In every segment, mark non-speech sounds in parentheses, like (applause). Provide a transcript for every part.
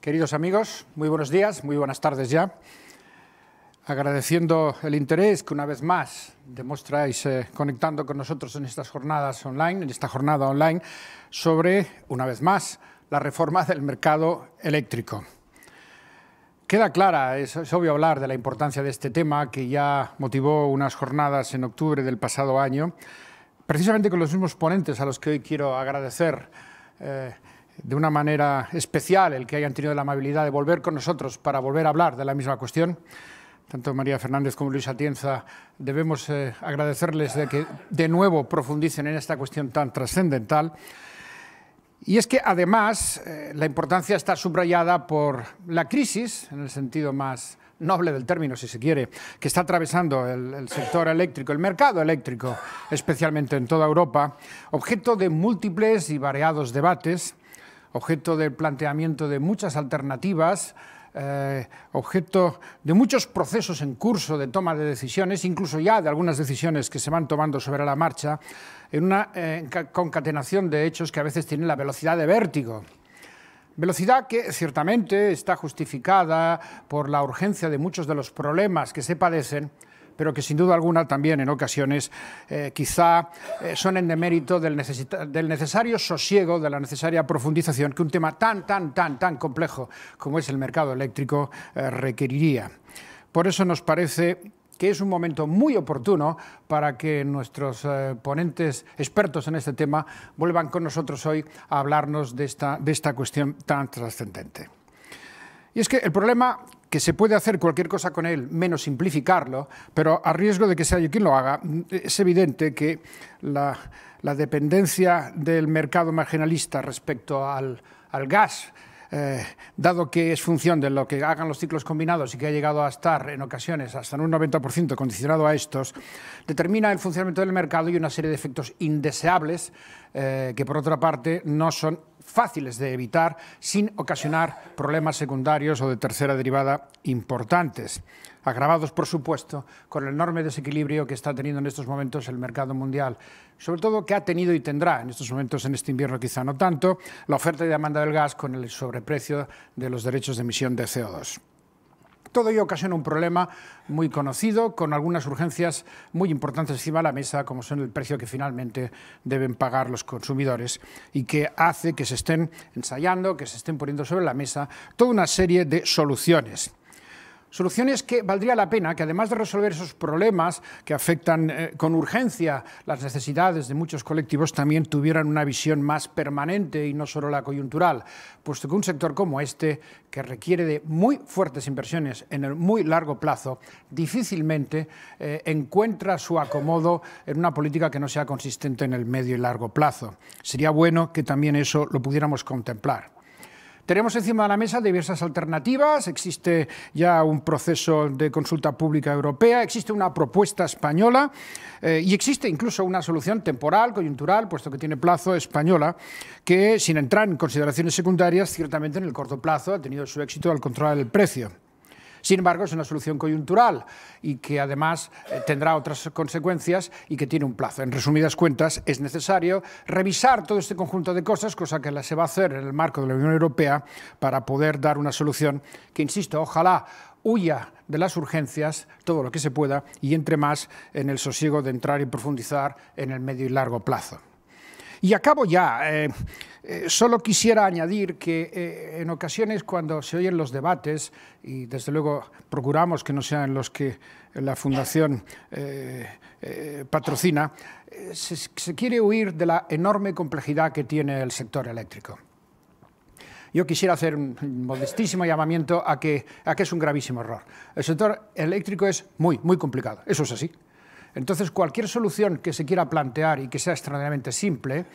Queridos amigos, muy buenos días, muy buenas tardes ya. Agradeciendo el interés que una vez más demostráis eh, conectando con nosotros en estas jornadas online, en esta jornada online, sobre, una vez más, la reforma del mercado eléctrico. Queda clara, es, obvio hablar de la importancia de este tema que ya motivó unas jornadas en octubre del pasado año, precisamente con los mismos ponentes a los que hoy quiero agradecer eh, de una manera especial el que hayan tenido la amabilidad de volver con nosotros para volver a hablar de la misma cuestión. Tanto María Fernández como Luis Atienza debemos eh, agradecerles de que de nuevo profundicen en esta cuestión tan trascendental. Y es que además eh, la importancia está subrayada por la crisis, en el sentido más noble del término, si se quiere, que está atravesando el, sector eléctrico, el mercado eléctrico, especialmente en toda Europa, objeto de múltiples y variados debates objeto del planteamiento de muchas alternativas, eh, objeto de muchos procesos en curso de toma de decisiones, incluso ya de algunas decisiones que se van tomando sobre la marcha, en una eh, concatenación de hechos que a veces tienen la velocidad de vértigo. Velocidad que ciertamente está justificada por la urgencia de muchos de los problemas que se padecen, pero que sin duda alguna también en ocasiones eh, quizá eh, son en demérito del, necesario sosiego, de la necesaria profundización que un tema tan, tan, tan, tan complejo como es el mercado eléctrico eh, requeriría. Por eso nos parece que es un momento muy oportuno para que nuestros ponentes expertos en este tema vuelvan con nosotros hoy a hablarnos de esta, de esta cuestión tan trascendente. Y es que el problema que se puede hacer cualquier cosa con él, menos simplificarlo, pero a riesgo de que sea yo quien lo haga, es evidente que la, dependencia del mercado marginalista respecto al, al gas, eh, dado que es función de lo que hagan los ciclos combinados y que ha llegado a estar en ocasiones hasta en un 90% condicionado a estos, determina el funcionamiento del mercado y una serie de efectos indeseables eh, que, por otra parte, no son fáciles de evitar sin ocasionar problemas secundarios o de tercera derivada importantes agravados por supuesto con el enorme desequilibrio que está teniendo en estos momentos el mercado mundial, sobre todo que ha tenido y tendrá en estos momentos en este invierno quizá no tanto, la oferta y demanda del gas con el sobreprecio de los derechos de emisión de CO2. Todo ello ocasiona un problema muy conocido, con algunas urgencias muy importantes encima de la mesa, como son el precio que finalmente deben pagar los consumidores y que hace que se estén ensayando, que se estén poniendo sobre la mesa toda una serie de soluciones Soluciones que valdría la pena que, además de resolver esos problemas que afectan eh, con urgencia las necesidades de muchos colectivos, también tuvieran una visión más permanente y no solo la coyuntural, puesto que un sector como este, que requiere de muy fuertes inversiones en el muy largo plazo, difícilmente eh, encuentra su acomodo en una política que no sea consistente en el medio y largo plazo. Sería bueno que también eso lo pudiéramos contemplar. Tenemos encima de la mesa diversas alternativas, existe ya un proceso de consulta pública europea, existe una propuesta española eh, y existe incluso una solución temporal, coyuntural, puesto que tiene plazo española, que sin entrar en consideraciones secundarias, ciertamente en el corto plazo ha tenido su éxito al controlar el precio. Sin embargo, es una solución coyuntural y que además eh, tendrá otras consecuencias y que tiene un plazo. En resumidas cuentas, es necesario revisar todo este conjunto de cosas, cosa que se va a hacer en el marco de la Unión Europea para poder dar una solución que, insisto, ojalá huya de las urgencias todo lo que se pueda y entre más en el sosiego de entrar y profundizar en el medio y largo plazo. Y acabo ya. Eh, eh, solo quisiera añadir que eh, en ocasiones cuando se oyen los debates, y desde luego procuramos que no sean los que la Fundación patrocina, se, quiere huir de la enorme complejidad que tiene el sector eléctrico. Yo quisiera hacer un modestísimo llamamiento a que, a que es un gravísimo error. El sector eléctrico es muy, muy complicado, eso es así. Entonces, cualquier solución que se quiera plantear y que sea extraordinariamente simple,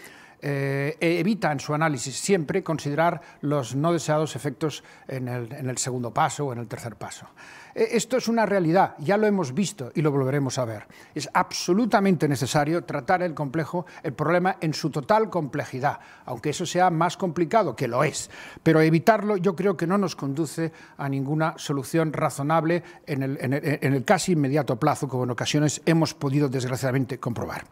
eh, evita en su análisis siempre considerar los no deseados efectos en el, segundo paso o en el tercer paso. E, esto es una realidad, ya lo hemos visto y lo volveremos a ver. Es absolutamente necesario tratar el complejo, el problema en su total complejidad, aunque eso sea más complicado, que lo es. Pero evitarlo yo creo que no nos conduce a ninguna solución razonable en el casi inmediato plazo, como en ocasiones hemos podido desgraciadamente comprobar.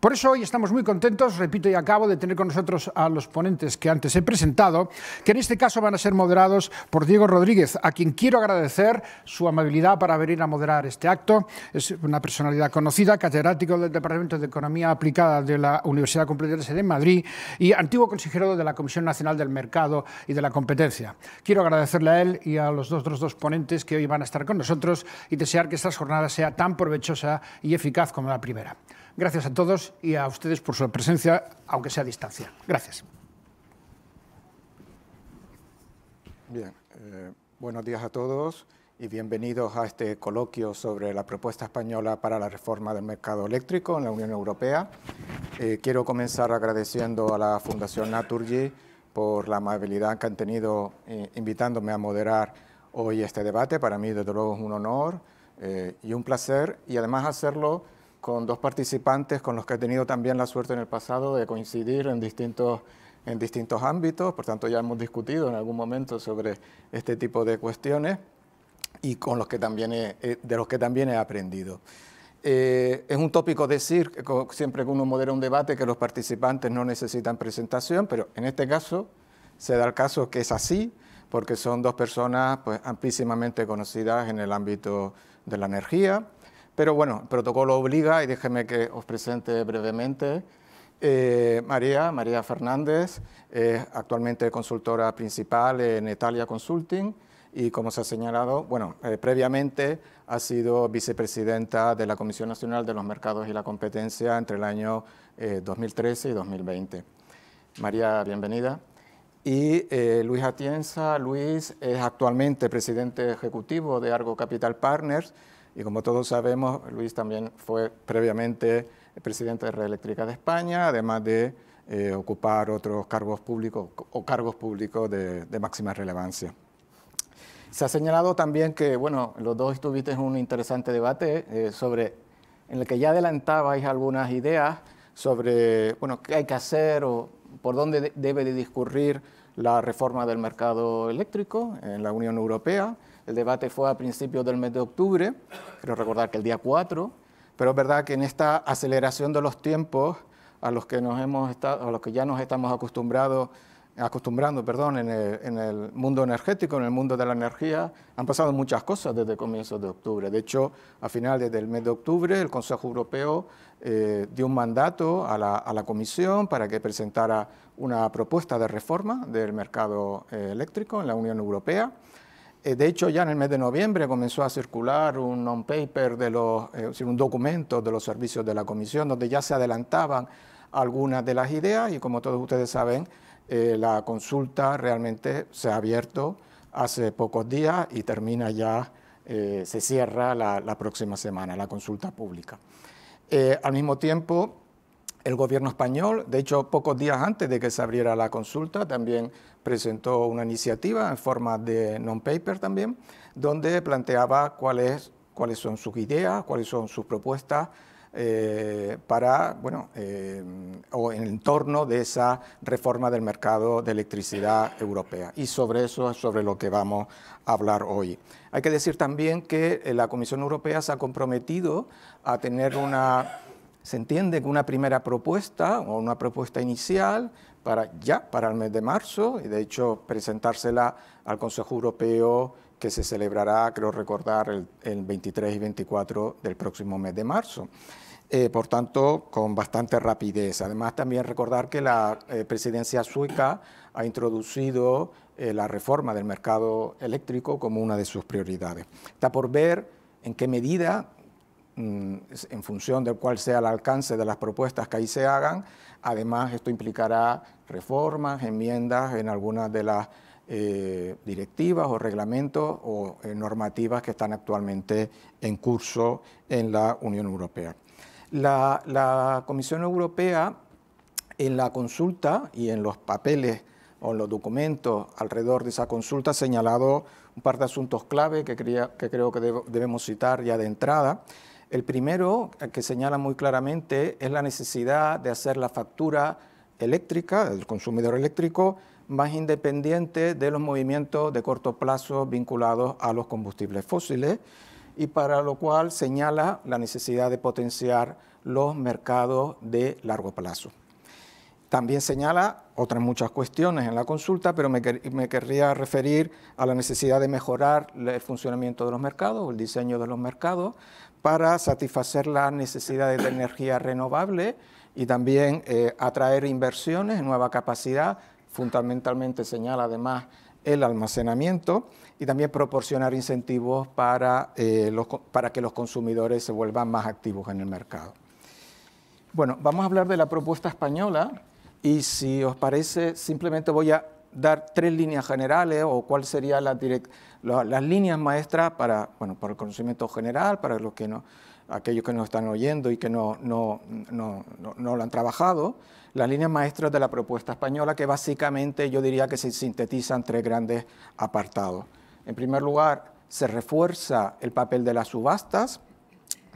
Por eso hoy estamos muy contentos, repito y acabo, de tener con nosotros a los ponentes que antes he presentado, que en este caso van a ser moderados por Diego Rodríguez, a quien quiero agradecer su amabilidad para venir a moderar este acto. Es una personalidad conocida, catedrático del Departamento de Economía Aplicada de la Universidad Complutense de Madrid y antiguo consejero de la Comisión Nacional del Mercado y de la Competencia. Quiero agradecerle a él y a los otros dos ponentes que hoy van a estar con nosotros y desear que esta jornada sea tan provechosa y eficaz como la primera. Gracias a todos y a ustedes por su presencia, aunque sea a distancia. Gracias. Bien, eh, buenos días a todos y bienvenidos a este coloquio sobre la propuesta española para la reforma del mercado eléctrico en la Unión Europea. Eh, quiero comenzar agradeciendo a la Fundación Naturgy por la amabilidad que han tenido eh, invitándome a moderar hoy este debate. Para mí, desde luego, es un honor y un placer, y además hacerlo con dos participantes con los que he tenido también la suerte en el pasado de coincidir en distintos, en distintos ámbitos, por tanto ya hemos discutido en algún momento sobre este tipo de cuestiones y con los que también de los que también he aprendido. Eh, es un tópico decir, siempre que uno modera un debate, que los participantes no necesitan presentación, pero en este caso se da el caso que es así, porque son dos personas pues, amplísimamente conocidas en el ámbito de la energía, pero bueno, el protocolo obliga, y déjeme que os presente brevemente, eh, María, María Fernández, es actualmente consultora principal en Italia Consulting y como se ha señalado, bueno, eh, previamente ha sido vicepresidenta de la Comisión Nacional de los Mercados y la Competencia entre el año 2013 eh, y 2020. María, bienvenida. Y Luis Atienza, Luis es actualmente presidente ejecutivo de Argo Capital Partners, y como todos sabemos, Luis también fue previamente presidente de Red Eléctrica de España, además de eh, ocupar otros cargos públicos o cargos públicos de, máxima relevancia. Se ha señalado también que, bueno, los dos en un interesante debate eh, sobre, en el que ya adelantabais algunas ideas sobre, bueno, qué hay que hacer o por dónde debe de discurrir la reforma del mercado eléctrico en la Unión Europea. El debate fue a principios del mes de octubre, quiero recordar que el día 4, pero es verdad que en esta aceleración de los tiempos a los que, a los que ya nos estamos acostumbrados acostumbrando perdón, en el, mundo energético, en el mundo de la energía, han pasado muchas cosas desde comienzos de octubre. De hecho, a finales del mes de octubre, el Consejo Europeo eh, dio un mandato a la, Comisión para que presentara una propuesta de reforma del mercado eh, eléctrico en la Unión Europea. Eh, de hecho, ya en el mes de noviembre comenzó a circular un paper de los, eh, un documento de los servicios de la Comisión, donde ya se adelantaban algunas de las ideas y como todos ustedes saben, eh, la consulta realmente se ha abierto hace pocos días y termina ya, se cierra la, la, próxima semana, la consulta pública. al mismo tiempo, el gobierno español, de hecho, pocos días antes de que se abriera la consulta, también presentó una iniciativa en forma de non-paper también, donde planteaba cuál cuáles son sus ideas, cuáles son sus propuestas eh, para, bueno, eh, o en torno de esa reforma del mercado de electricidad europea. Y sobre eso es sobre lo que vamos a hablar hoy. Hay que decir también que eh, la Comisión Europea se ha comprometido a tener una se entiende que una primera propuesta o una propuesta inicial para ya para el mes de marzo y de hecho presentársela al Consejo Europeo que se celebrará, creo recordar, el, 23 y 24 del próximo mes de marzo. Eh, por tanto, con bastante rapidez. Además, también recordar que la eh, presidencia sueca ha introducido eh, la reforma del mercado eléctrico como una de sus prioridades. Está por ver en qué medida Mm, en función del cual sea el alcance de las propuestas que ahí se hagan. Además, esto implicará reformas, enmiendas en algunas de las eh, directivas o reglamentos o eh, normativas que están actualmente en curso en la Unión Europea. La, Comisión Europea en la consulta y en los papeles o en los documentos alrededor de esa consulta ha señalado un par de asuntos clave que, creo que debemos citar ya de entrada. El primero, eh, que señala muy claramente, es la necesidad de hacer la factura eléctrica, del consumidor eléctrico, más independiente de los movimientos de corto plazo vinculados a los combustibles fósiles y para lo cual señala la necesidad de potenciar los mercados de largo plazo. También señala otras muchas cuestiones en la consulta, pero me, querría referir a la necesidad de mejorar el funcionamiento de los mercados el diseño de los mercados para satisfacer las necesidades de energía renovable y también eh, atraer inversiones, nueva capacidad, fundamentalmente señala además el almacenamiento y también proporcionar incentivos para, eh, los, para que los consumidores se vuelvan más activos en el mercado. Bueno, vamos a hablar de la propuesta española y si os parece, simplemente voy a dar tres líneas generales o cuáles serían la las líneas maestras para, bueno, para el conocimiento general, para los que no, aquellos que nos están oyendo y que no, no, no, no, lo han trabajado, las líneas maestras de la propuesta española, que básicamente yo diría que se sintetizan tres grandes apartados. En primer lugar, se refuerza el papel de las subastas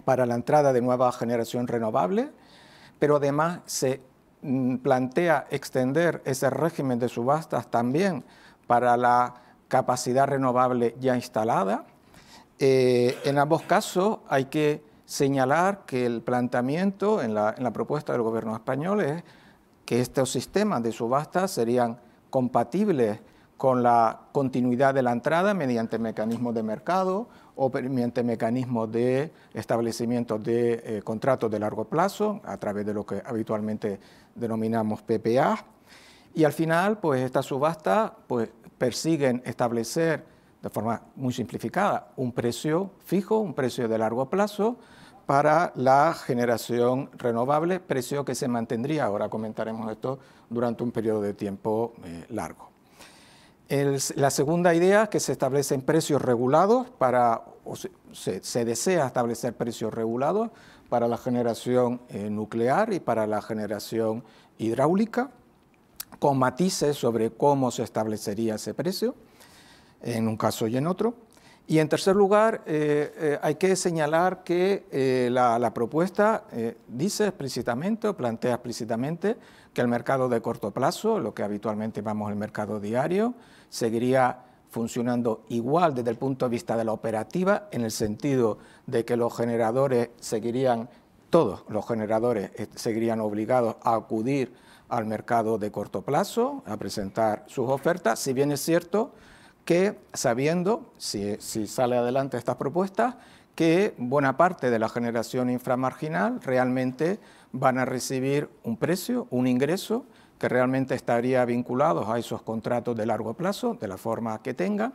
para la entrada de nueva generación renovable, pero además se Mm, plantea extender ese régimen de subastas también para la capacidad renovable ya instalada. Eh, en ambos casos hay que señalar que el planteamiento en la, propuesta del gobierno español es que estos sistemas de subastas serían compatibles con la continuidad de la entrada mediante mecanismos de mercado o mediante mecanismos de establecimiento de eh, contratos de largo plazo, a través de lo que habitualmente denominamos PPA, y al final, pues estas subastas pues, persiguen establecer de forma muy simplificada un precio fijo, un precio de largo plazo para la generación renovable, precio que se mantendría, ahora comentaremos esto, durante un periodo de tiempo eh, largo. la segunda idea es que se establecen precios regulados para, se desea establecer precios regulados para la generación eh, nuclear y para la generación hidráulica, con matices sobre cómo se establecería ese precio, en un caso y en otro. Y en tercer lugar, eh, eh, hay que señalar que la, la, propuesta dice explícitamente o plantea explícitamente que el mercado de corto plazo, lo que habitualmente llamamos el mercado diario, seguiría funcionando igual desde el punto de vista de la operativa en el sentido de que los generadores seguirían, todos los generadores eh, seguirían obligados a acudir al mercado de corto plazo, a presentar sus ofertas, si bien es cierto que sabiendo, si, sale adelante estas propuestas, que buena parte de la generación inframarginal realmente van a recibir un precio, un ingreso, que realmente estaría vinculado a esos contratos de largo plazo, de la forma que tenga,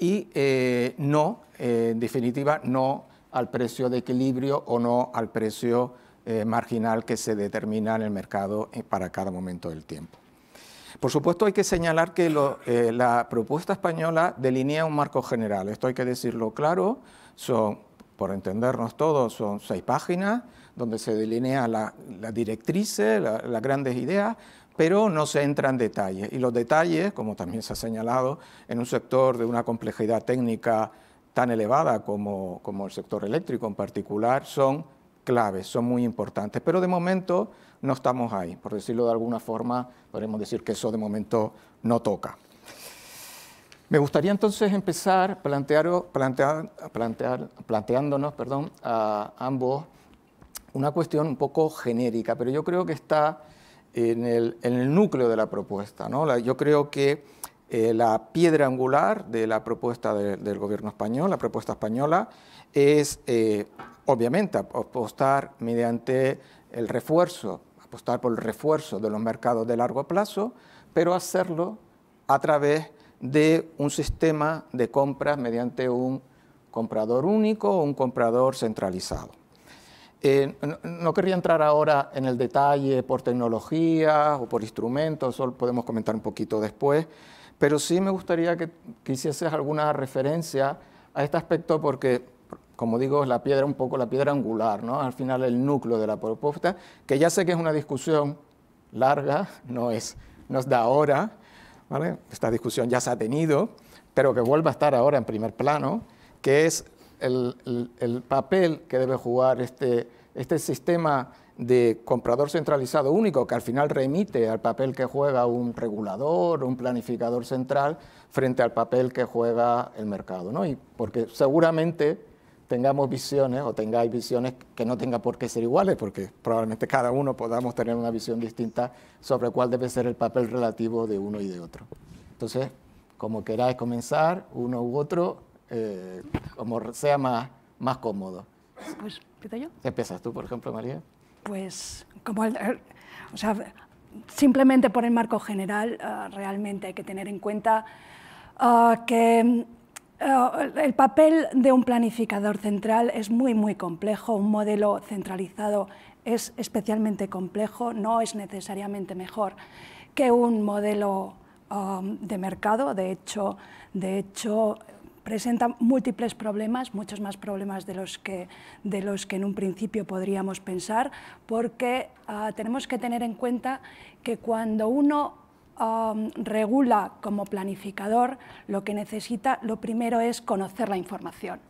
y eh, no, eh, en definitiva, no al precio de equilibrio o no al precio eh, marginal que se determina en el mercado eh, para cada momento del tiempo. Por supuesto hay que señalar que eh, la propuesta española delinea un marco general, esto hay que decirlo claro, son, por entendernos todos, son seis páginas donde se delinea la, directrices, directrice, las grandes ideas, pero no se entra en detalle. Y los detalles, como también se ha señalado, en un sector de una complejidad técnica tan elevada como, el sector eléctrico en particular, son claves, son muy importantes. Pero de momento no estamos ahí. Por decirlo de alguna forma, podemos decir que eso de momento no toca. Me gustaría entonces empezar plantear, planteándonos perdón, a ambos una cuestión un poco genérica, pero yo creo que está en el, en núcleo de la propuesta. ¿no? yo creo que eh, la piedra angular de la propuesta del gobierno español, la propuesta española, es eh, obviamente apostar mediante el refuerzo, apostar por el refuerzo de los mercados de largo plazo, pero hacerlo a través de un sistema de compras mediante un comprador único o un comprador centralizado. Eh, no, querría entrar ahora en el detalle por tecnología o por instrumentos, Solo podemos comentar un poquito después, pero sí me gustaría que, que hicieses alguna referencia a este aspecto porque como digo, es la piedra, un poco la piedra angular, Al final el núcleo de la propuesta, que ya sé que es una discusión larga, (laughs) no es, no es de ahora, Esta discusión ya se ha tenido, pero que vuelva a estar ahora en primer plano, que es el, papel que debe jugar este, este sistema de comprador centralizado único, que al final remite al papel que juega un regulador, un planificador central, frente al papel que juega el mercado. ¿no? Y porque seguramente tengamos visiones o tengáis visiones que no tengan por qué ser iguales, porque probablemente cada uno podamos tener una visión distinta sobre cuál debe ser el papel relativo de uno y de otro. Entonces, como queráis comenzar, uno u otro, eh, como sea más, más cómodo. Pues, yo? Empiezas tú, por ejemplo, María pues como o sea, simplemente por el marco general ah, realmente hay que tener en cuenta ah, que ah, el papel de un planificador central es muy, muy complejo, un modelo centralizado es especialmente complejo, no es necesariamente mejor que un modelo de mercado, de hecho, de hecho presenta múltiples problemas, muchos más problemas de los que, de los que en un principio podríamos pensar, porque ah, tenemos que tener en cuenta que cuando uno ah, regula como planificador, lo que necesita, lo primero es conocer la información.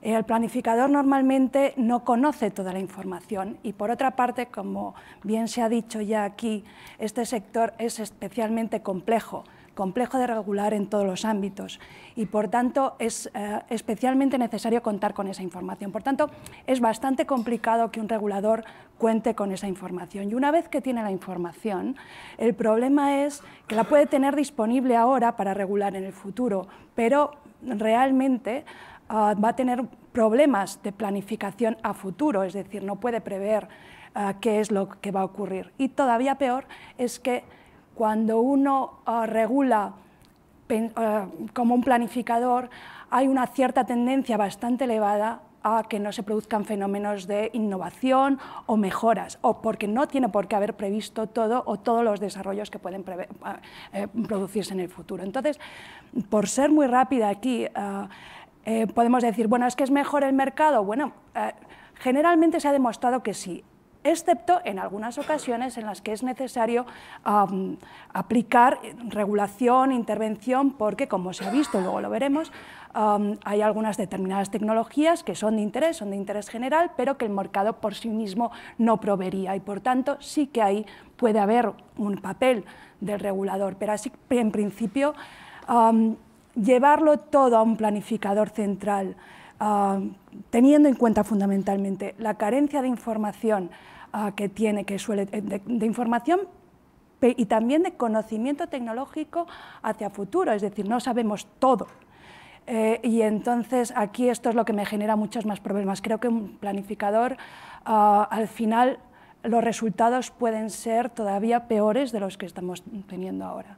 El planificador normalmente no conoce toda la información y por otra parte, como bien se ha dicho ya aquí, este sector es especialmente complejo complejo de regular en todos los ámbitos y por tanto es eh, especialmente necesario contar con esa información. Por tanto, es bastante complicado que un regulador cuente con esa información. Y una vez que tiene la información, el problema es que la puede tener disponible ahora para regular en el futuro, pero realmente ah, va a tener problemas de planificación a futuro, es decir, no puede prever ah, qué es lo que va a ocurrir. Y todavía peor es que cuando uno ah, regula ah, como un planificador, hay una cierta tendencia bastante elevada a que no se produzcan fenómenos de innovación o mejoras, o porque no tiene por qué haber previsto todo o todos los desarrollos que pueden ah, eh, producirse en el futuro. Entonces, por ser muy rápida aquí, eh, podemos decir, bueno, es que es mejor el mercado. Bueno, eh, generalmente se ha demostrado que sí excepto en algunas ocasiones en las que es necesario aplicar regulación, intervención, porque como se ha visto, luego lo veremos, hay algunas determinadas tecnologías que son de interés, son de interés general, pero que el mercado por sí mismo no proveería y por tanto sí que ahí puede haber un papel del regulador, pero así en principio llevarlo todo a un planificador central, teniendo en cuenta fundamentalmente la carencia de información, Ah, que tiene, que suele, eh, de, información y también de conocimiento tecnológico hacia futuro, es decir, no sabemos todo. Eh, y entonces aquí esto es lo que me genera muchos más problemas. Creo que un planificador ah, al final los resultados pueden ser todavía peores de los que estamos teniendo ahora.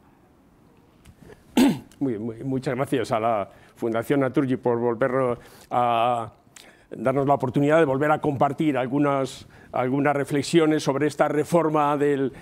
muchas gracias a la Fundación Naturgy por volver a darnos la oportunidad de volver a compartir algunas algunas reflexiones sobre esta reforma del,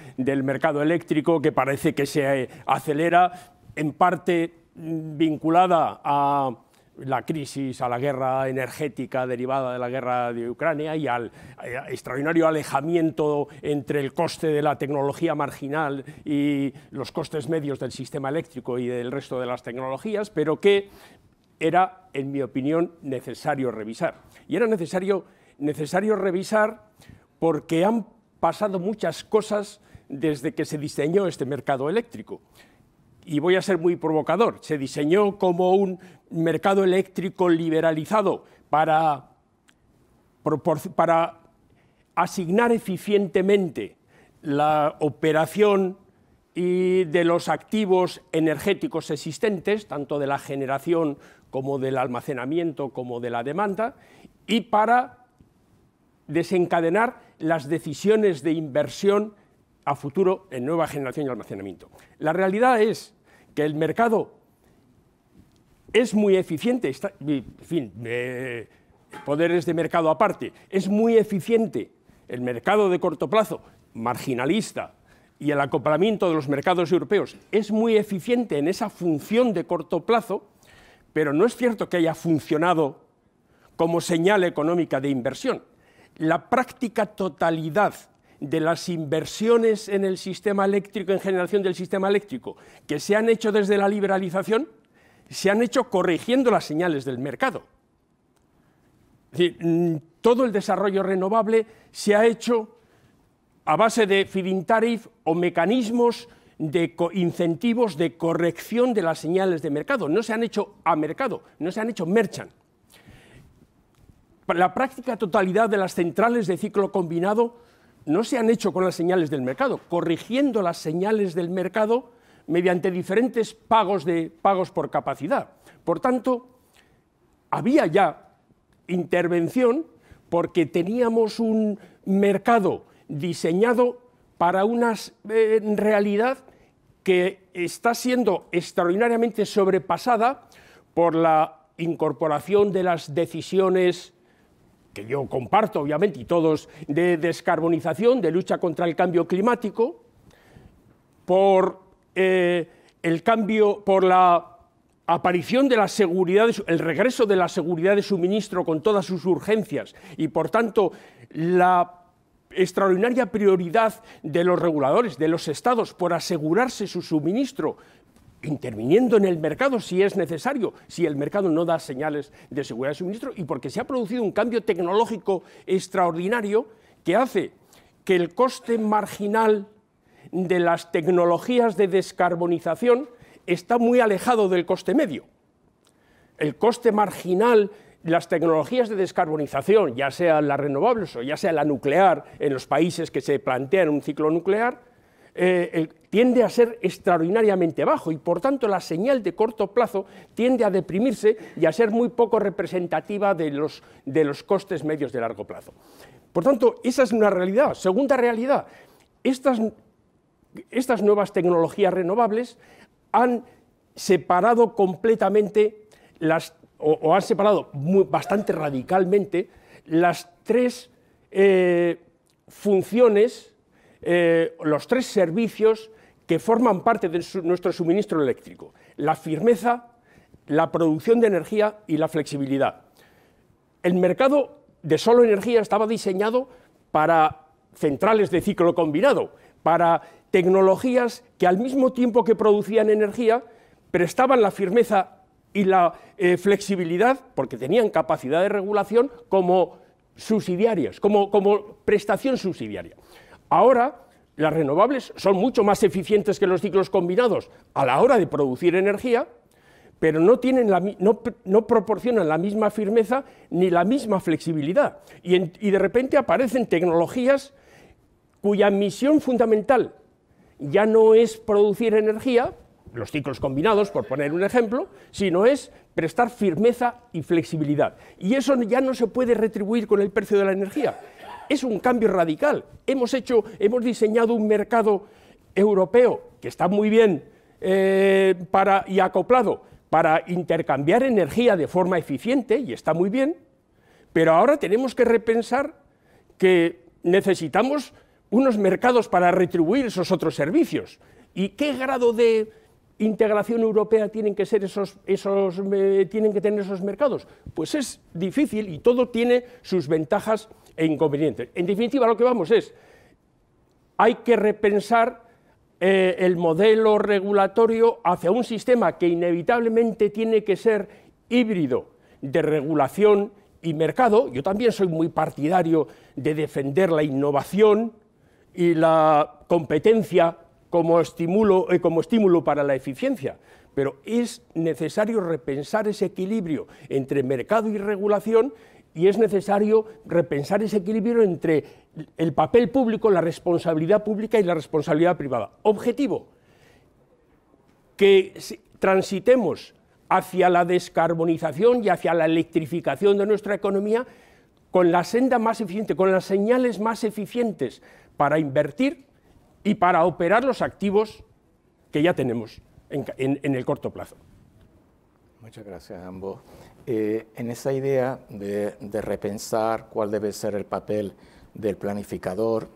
mercado eléctrico que parece que se eh, acelera, en parte mm, vinculada a la crisis, a la guerra energética derivada de la guerra de Ucrania y al eh, extraordinario alejamiento entre el coste de la tecnología marginal y los costes medios del sistema eléctrico y del resto de las tecnologías, pero que era, en mi opinión, necesario revisar. Y era necesario, necesario revisar porque han pasado muchas cosas desde que se diseñó este mercado eléctrico. Y voy a ser muy provocador. Se diseñó como un mercado eléctrico liberalizado para, asignar eficientemente la operación y de los activos energéticos existentes, tanto de la generación como del almacenamiento como de la demanda, y para desencadenar las decisiones de inversión a futuro en nueva generación y almacenamiento. La realidad es que el mercado es muy eficiente, en fin, eh, poderes de mercado aparte, es muy eficiente el mercado de corto plazo, marginalista, y el acoplamiento de los mercados europeos es muy eficiente en esa función de corto plazo, pero no es cierto que haya funcionado como señal económica de inversión la práctica totalidad de las inversiones en el sistema eléctrico, en generación del sistema eléctrico, que se han hecho desde la liberalización, se han hecho corrigiendo las señales del mercado. Mm, todo el desarrollo renovable se ha hecho a base de feed tariff o mecanismos de incentivos de corrección de las señales de mercado. No se han hecho a mercado, no se han hecho merchant la práctica totalidad de las centrales de ciclo combinado no se han hecho con las señales del mercado, corrigiendo las señales del mercado mediante diferentes pagos, de, pagos por capacidad. Por tanto, había ya intervención porque teníamos un mercado diseñado para una eh, realidad que está siendo extraordinariamente sobrepasada por la incorporación de las decisiones que yo comparto obviamente, y todos, de descarbonización, de lucha contra el cambio climático, por eh, el cambio, por la aparición de la seguridad, el regreso de la seguridad de suministro con todas sus urgencias y, por tanto, la extraordinaria prioridad de los reguladores, de los estados, por asegurarse su suministro interviniendo en el mercado si es necesario, si el mercado no da señales de seguridad de suministro y porque se ha producido un cambio tecnológico extraordinario que hace que el coste marginal de las tecnologías de descarbonización está muy alejado del coste medio. El coste marginal de las tecnologías de descarbonización, ya sea las renovables o ya sea la nuclear en los países que se plantean un ciclo nuclear, eh, eh, tiende a ser extraordinariamente bajo y por tanto la señal de corto plazo tiende a deprimirse y a ser muy poco representativa de los, de los costes medios de largo plazo. Por tanto, esa es una realidad. Segunda realidad, estas, estas nuevas tecnologías renovables han separado completamente las, o, han separado bastante radicalmente las tres eh, funciones eh, los tres servicios que forman parte de nuestro suministro eléctrico, la firmeza, la producción de energía y la flexibilidad. El mercado de solo energía estaba diseñado para centrales de ciclo combinado, para tecnologías que al mismo tiempo que producían energía, prestaban la firmeza y la eh, flexibilidad, porque tenían capacidad de regulación, como subsidiarias, como prestación subsidiaria. Ahora, las renovables son mucho más eficientes que los ciclos combinados a la hora de producir energía, pero no, proporcionan la misma firmeza ni la misma flexibilidad. y de repente aparecen tecnologías cuya misión fundamental ya no es producir energía, los ciclos combinados, por poner un ejemplo, sino es prestar firmeza y flexibilidad. Y eso ya no se puede retribuir con el precio de la energía es un cambio radical. Hemos hecho, hemos diseñado un mercado europeo que está muy bien eh, para, y acoplado para intercambiar energía de forma eficiente y está muy bien, pero ahora tenemos que repensar que necesitamos unos mercados para retribuir esos otros servicios. ¿Y qué grado de integración europea tienen que, ser esos, esos, eh, tienen que tener esos mercados? Pues es difícil y todo tiene sus ventajas e inconvenientes. En definitiva, lo que vamos es, hay que repensar eh, el modelo regulatorio hacia un sistema que inevitablemente tiene que ser híbrido de regulación y mercado. Yo también soy muy partidario de defender la innovación y la competencia eh, como estímulo, para la eficiencia, pero es necesario repensar ese equilibrio entre mercado y regulación y es necesario repensar ese equilibrio entre el papel público, la responsabilidad pública y la responsabilidad privada. Objetivo, que transitemos hacia la descarbonización y hacia la electrificación de nuestra economía con la senda más eficiente, con las señales más eficientes para invertir y para operar los activos que ya tenemos en, el corto plazo. Muchas gracias a ambos. Eh, en esa idea de, repensar cuál debe ser el papel del planificador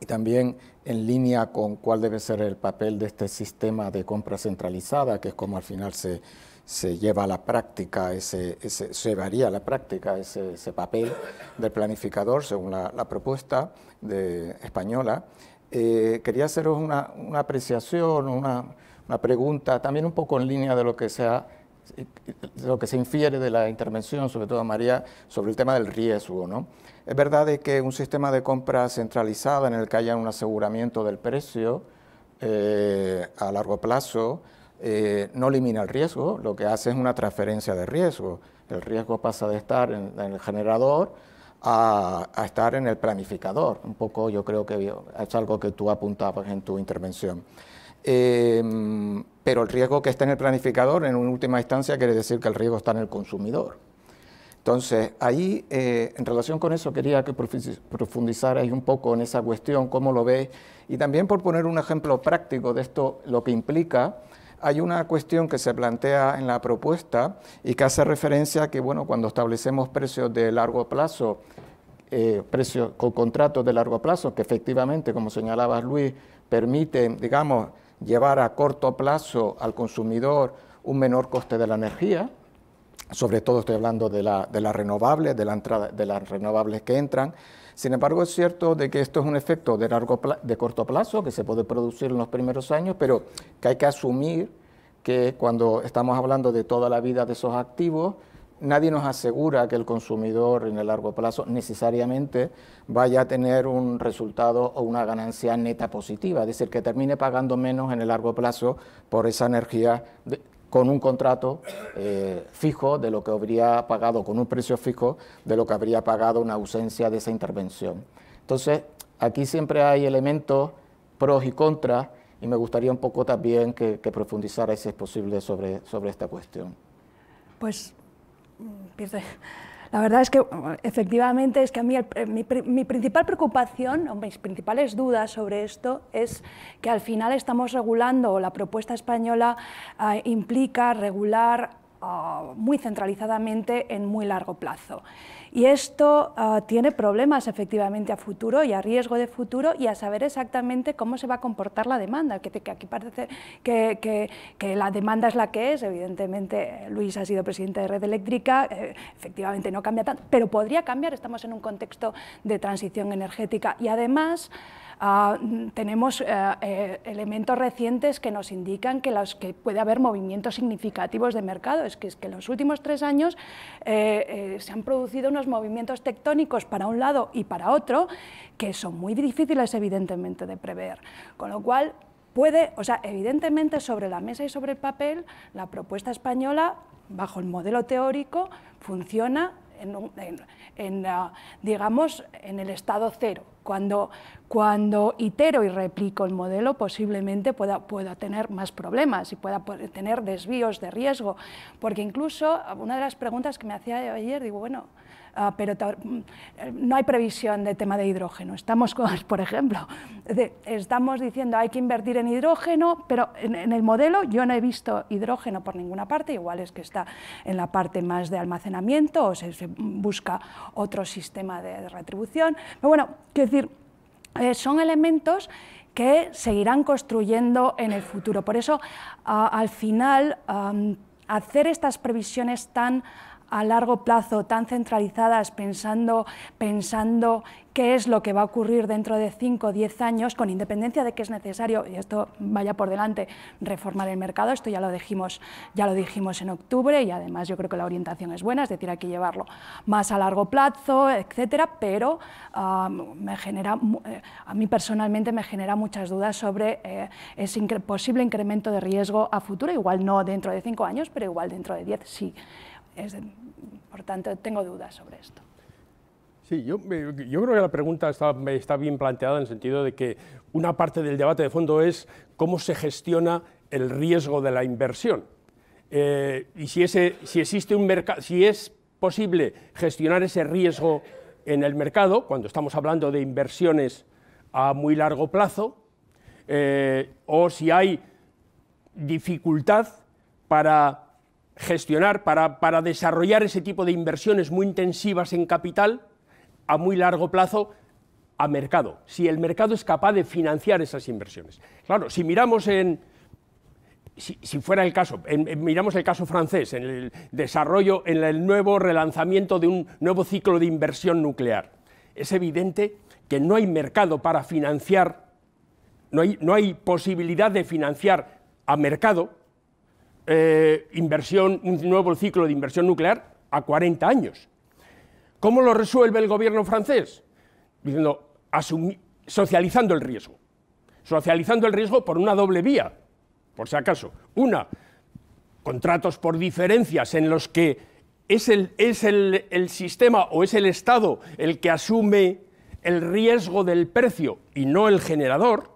y también en línea con cuál debe ser el papel de este sistema de compra centralizada, que es como al final se, se lleva a la práctica, ese, se llevaría la práctica ese, ese papel del planificador según la, propuesta de, española. Eh, quería haceros una, apreciación, una, pregunta, también un poco en línea de lo que se lo que se infiere de la intervención, sobre todo María, sobre el tema del riesgo. ¿no? Es verdad de que un sistema de compra centralizada en el que haya un aseguramiento del precio eh, a largo plazo eh, no elimina el riesgo, lo que hace es una transferencia de riesgo. El riesgo pasa de estar en el generador a, estar en el planificador. Un poco yo creo que es algo que tú apuntabas en tu intervención. Em, pero el riesgo que está en el planificador, en última instancia, quiere decir que el riesgo está en el consumidor. Entonces, ahí, eh, en relación con eso, quería que profundizarais un poco en esa cuestión, cómo lo ves, y también por poner un ejemplo práctico de esto, lo que implica hay una cuestión que se plantea en la propuesta y que hace referencia a que, bueno, cuando establecemos precios de largo plazo, eh, precios con contratos de largo plazo, que efectivamente, como señalabas, Luis, permiten, digamos, llevar a corto plazo al consumidor un menor coste de la energía, sobre todo estoy hablando de las renovables, de, la de las renovables que entran, sin embargo, es cierto de que esto es un efecto de, largo de corto plazo que se puede producir en los primeros años, pero que hay que asumir que cuando estamos hablando de toda la vida de esos activos, nadie nos asegura que el consumidor en el largo plazo necesariamente vaya a tener un resultado o una ganancia neta positiva, es decir, que termine pagando menos en el largo plazo por esa energía con un contrato eh, fijo de lo que habría pagado, con un precio fijo de lo que habría pagado una ausencia de esa intervención. Entonces, aquí siempre hay elementos pros y contras y me gustaría un poco también que, que si es posible, sobre, sobre esta cuestión. Pues, mm, pierde. La verdad es que efectivamente es que a mí mi, principal preocupación o mis principales dudas sobre esto es que al final estamos regulando, o la propuesta española eh, implica regular ah, muy centralizadamente en muy largo plazo. Y esto ah, tiene problemas efectivamente a futuro y a riesgo de futuro y a saber exactamente cómo se va a comportar la demanda, que, aquí parece que, la demanda es la que es, evidentemente eh, Luis ha sido presidente de Red Eléctrica, eh, efectivamente no cambia tanto, pero podría cambiar, estamos en un contexto de transición energética y además... Ah, tenemos eh, eh, elementos recientes que nos indican que, los, que puede haber movimientos significativos de mercado. Es que, en los últimos tres años eh, se han producido unos movimientos tectónicos para un lado y para otro que son muy difíciles evidentemente de prever. Con lo cual, puede, o sea, evidentemente sobre la mesa y sobre el papel, la propuesta española, bajo el modelo teórico, funciona en, ah, digamos, en el estado cero. Cuando, cuando itero y replico el modelo, posiblemente pueda, pueda tener más problemas y pueda tener desvíos de riesgo, porque incluso ah, una de las preguntas que me hacía ayer, digo, bueno, Ah, pero mm, no hay previsión de tema de hidrógeno. Estamos, (laughs) por ejemplo, estamos diciendo hay que invertir en hidrógeno, pero en, el modelo yo no he visto hidrógeno por ninguna parte, igual es que está en la parte más de almacenamiento o se, busca otro sistema de, retribución. Pero bueno, quiero decir, eh, son elementos que seguirán construyendo en el futuro. Por eso, al final, hacer estas previsiones tan a largo plazo tan centralizadas pensando, pensando qué es lo que va a ocurrir dentro de 5 o 10 años, con independencia de que es necesario, y esto vaya por delante, reformar el mercado, esto ya lo, dijimos, ya lo dijimos en octubre y además yo creo que la orientación es buena, es decir, hay que llevarlo más a largo plazo, etcétera, pero ah, me genera, eh, a mí personalmente me genera muchas dudas sobre eh, ese posible incremento de riesgo a futuro, igual no dentro de 5 años, pero igual dentro de 10 sí por tanto, tengo dudas sobre esto. Sí, yo, creo que la pregunta está, bien planteada en el sentido de que una parte del debate de fondo es cómo se gestiona el riesgo de la inversión. Eh, y si, ese, existe un mercado, si es posible gestionar ese riesgo en el mercado, cuando estamos hablando de inversiones a muy largo plazo, eh, o si hay dificultad para gestionar, para, desarrollar ese tipo de inversiones muy intensivas en capital a muy largo plazo a mercado, si el mercado es capaz de financiar esas inversiones. Claro, si miramos en, si, fuera el caso, miramos el caso francés, en el desarrollo, en el nuevo relanzamiento de un nuevo ciclo de inversión nuclear, es evidente que no hay mercado para financiar, no hay posibilidad de financiar a mercado eh, inversión, un nuevo ciclo de inversión nuclear a 40 años. ¿Cómo lo resuelve el gobierno francés? Diciendo, socializando el riesgo. Socializando el riesgo por una doble vía, por si acaso. Una, contratos por diferencias en los que es el, el sistema o es el Estado el que asume el riesgo del precio y no el generador.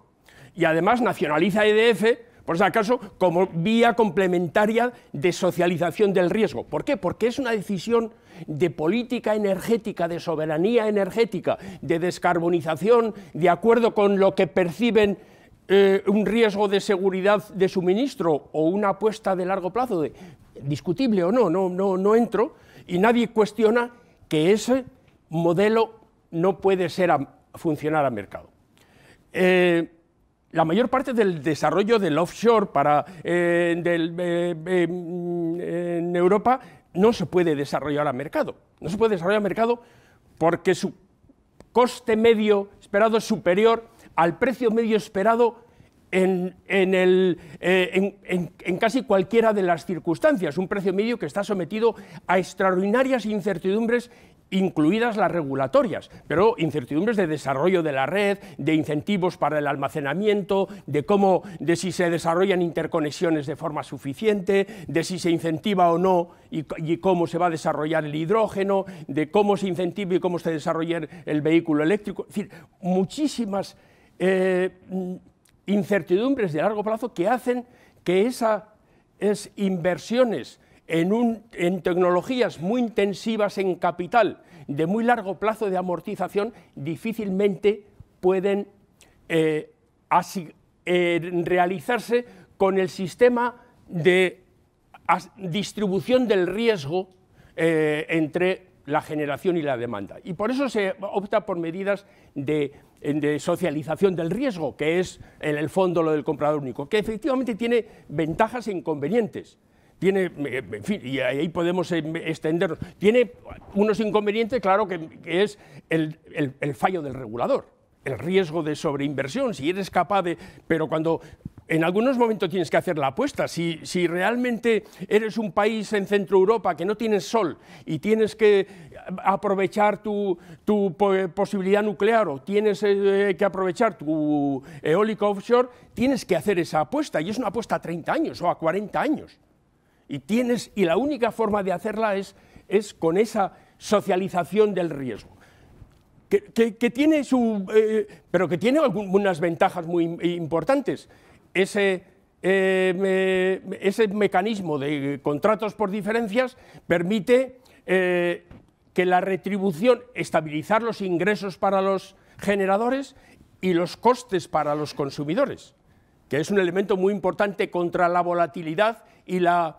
Y además nacionaliza EDF por si acaso, como vía complementaria de socialización del riesgo. ¿Por qué? Porque es una decisión de política energética, de soberanía energética, de descarbonización, de acuerdo con lo que perciben eh, un riesgo de seguridad de suministro o una apuesta de largo plazo, de, discutible o no, no, no, no entro, y nadie cuestiona que ese modelo no puede ser a, funcionar a mercado. Eh, la mayor parte del desarrollo del offshore para, eh, eh, eh, mm, en Europa no se puede desarrollar a mercado. No se puede desarrollar a mercado porque su coste medio esperado es superior al precio medio esperado en, casi cualquiera de las circunstancias, un precio medio que está sometido a extraordinarias incertidumbres incluidas las regulatorias, pero incertidumbres de desarrollo de la red, de incentivos para el almacenamiento, de cómo, de si se desarrollan interconexiones de forma suficiente, de si se incentiva o no y, cómo se va a desarrollar el hidrógeno, de cómo se incentiva y cómo se desarrolla el vehículo eléctrico, es decir, muchísimas eh, incertidumbres de largo plazo que hacen que esas es inversiones en, tecnologías muy intensivas en capital, de muy largo plazo de amortización, difícilmente pueden eh, eh, realizarse con el sistema de distribución del riesgo eh, entre la generación y la demanda. Y por eso se opta por medidas de, de, socialización del riesgo, que es en el fondo lo del comprador único, que efectivamente tiene ventajas e inconvenientes tiene, eh, en fin, y ahí podemos eh, extendernos, tiene unos inconvenientes, claro, que, es el, fallo del regulador, el riesgo de sobreinversión, si eres capaz de, pero cuando en algunos momentos tienes que hacer la apuesta. Si, realmente eres un país en Centro Europa que no tienes sol y tienes que aprovechar tu, posibilidad nuclear o tienes eh, que aprovechar tu eólico offshore, tienes que hacer esa apuesta. Y es una apuesta a 30 años o a 40 años. Y, tienes, y la única forma de hacerla es, es con esa socialización del riesgo. Que, tiene su, eh, pero que tiene algunas ventajas muy importantes. Ese, eh, ese mecanismo de contratos por diferencias permite eh, que la retribución, estabilizar los ingresos para los generadores y los costes para los consumidores que es un elemento muy importante contra la volatilidad y la,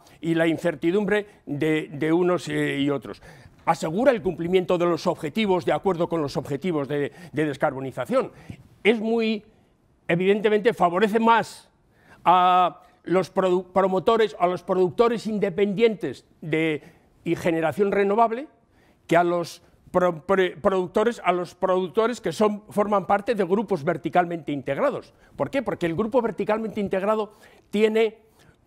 incertidumbre de, unos eh, y otros asegura el cumplimiento de los objetivos de acuerdo con los objetivos de, descarbonización. Es muy, evidentemente, favorece más a los promotores, a los productores independientes de, y generación renovable que a los productores, a los productores que son, forman parte de grupos verticalmente integrados. ¿Por qué? Porque el grupo verticalmente integrado tiene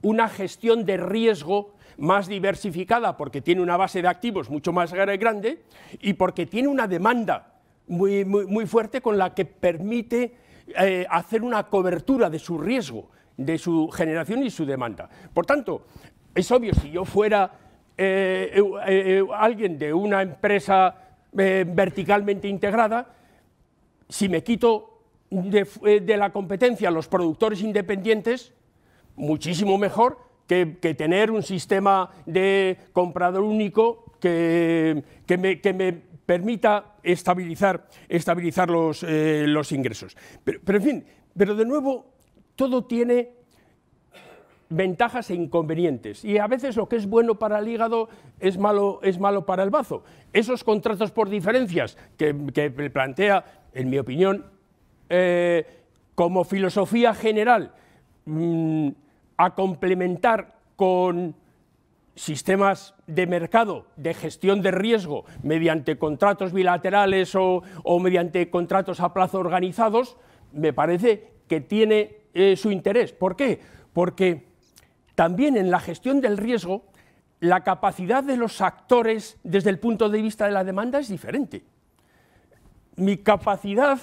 una gestión de riesgo más diversificada porque tiene una base de activos mucho más grande y porque tiene una demanda muy, muy, fuerte con la que permite eh, hacer una cobertura de su riesgo, de su generación y su demanda. Por tanto, es obvio, si yo fuera eh, eh, alguien de una empresa eh, verticalmente integrada, si me quito eh, de, la competencia los productores independientes, muchísimo mejor que, tener un sistema de comprador único que, que, me, permita estabilizar, estabilizar los, eh, los ingresos. pero, en fin, pero de nuevo, todo tiene ventajas e inconvenientes. Y a veces lo que es bueno para el hígado es malo, es malo para el bazo. Esos contratos por diferencias que, plantea, en mi opinión, eh, como filosofía general, mm, a complementar con sistemas de mercado, de gestión de riesgo, mediante contratos bilaterales o, mediante contratos a plazo organizados, me parece que tiene eh, su interés. ¿Por qué? Porque también en la gestión del riesgo, la capacidad de los actores desde el punto de vista de la demanda es diferente. Mi capacidad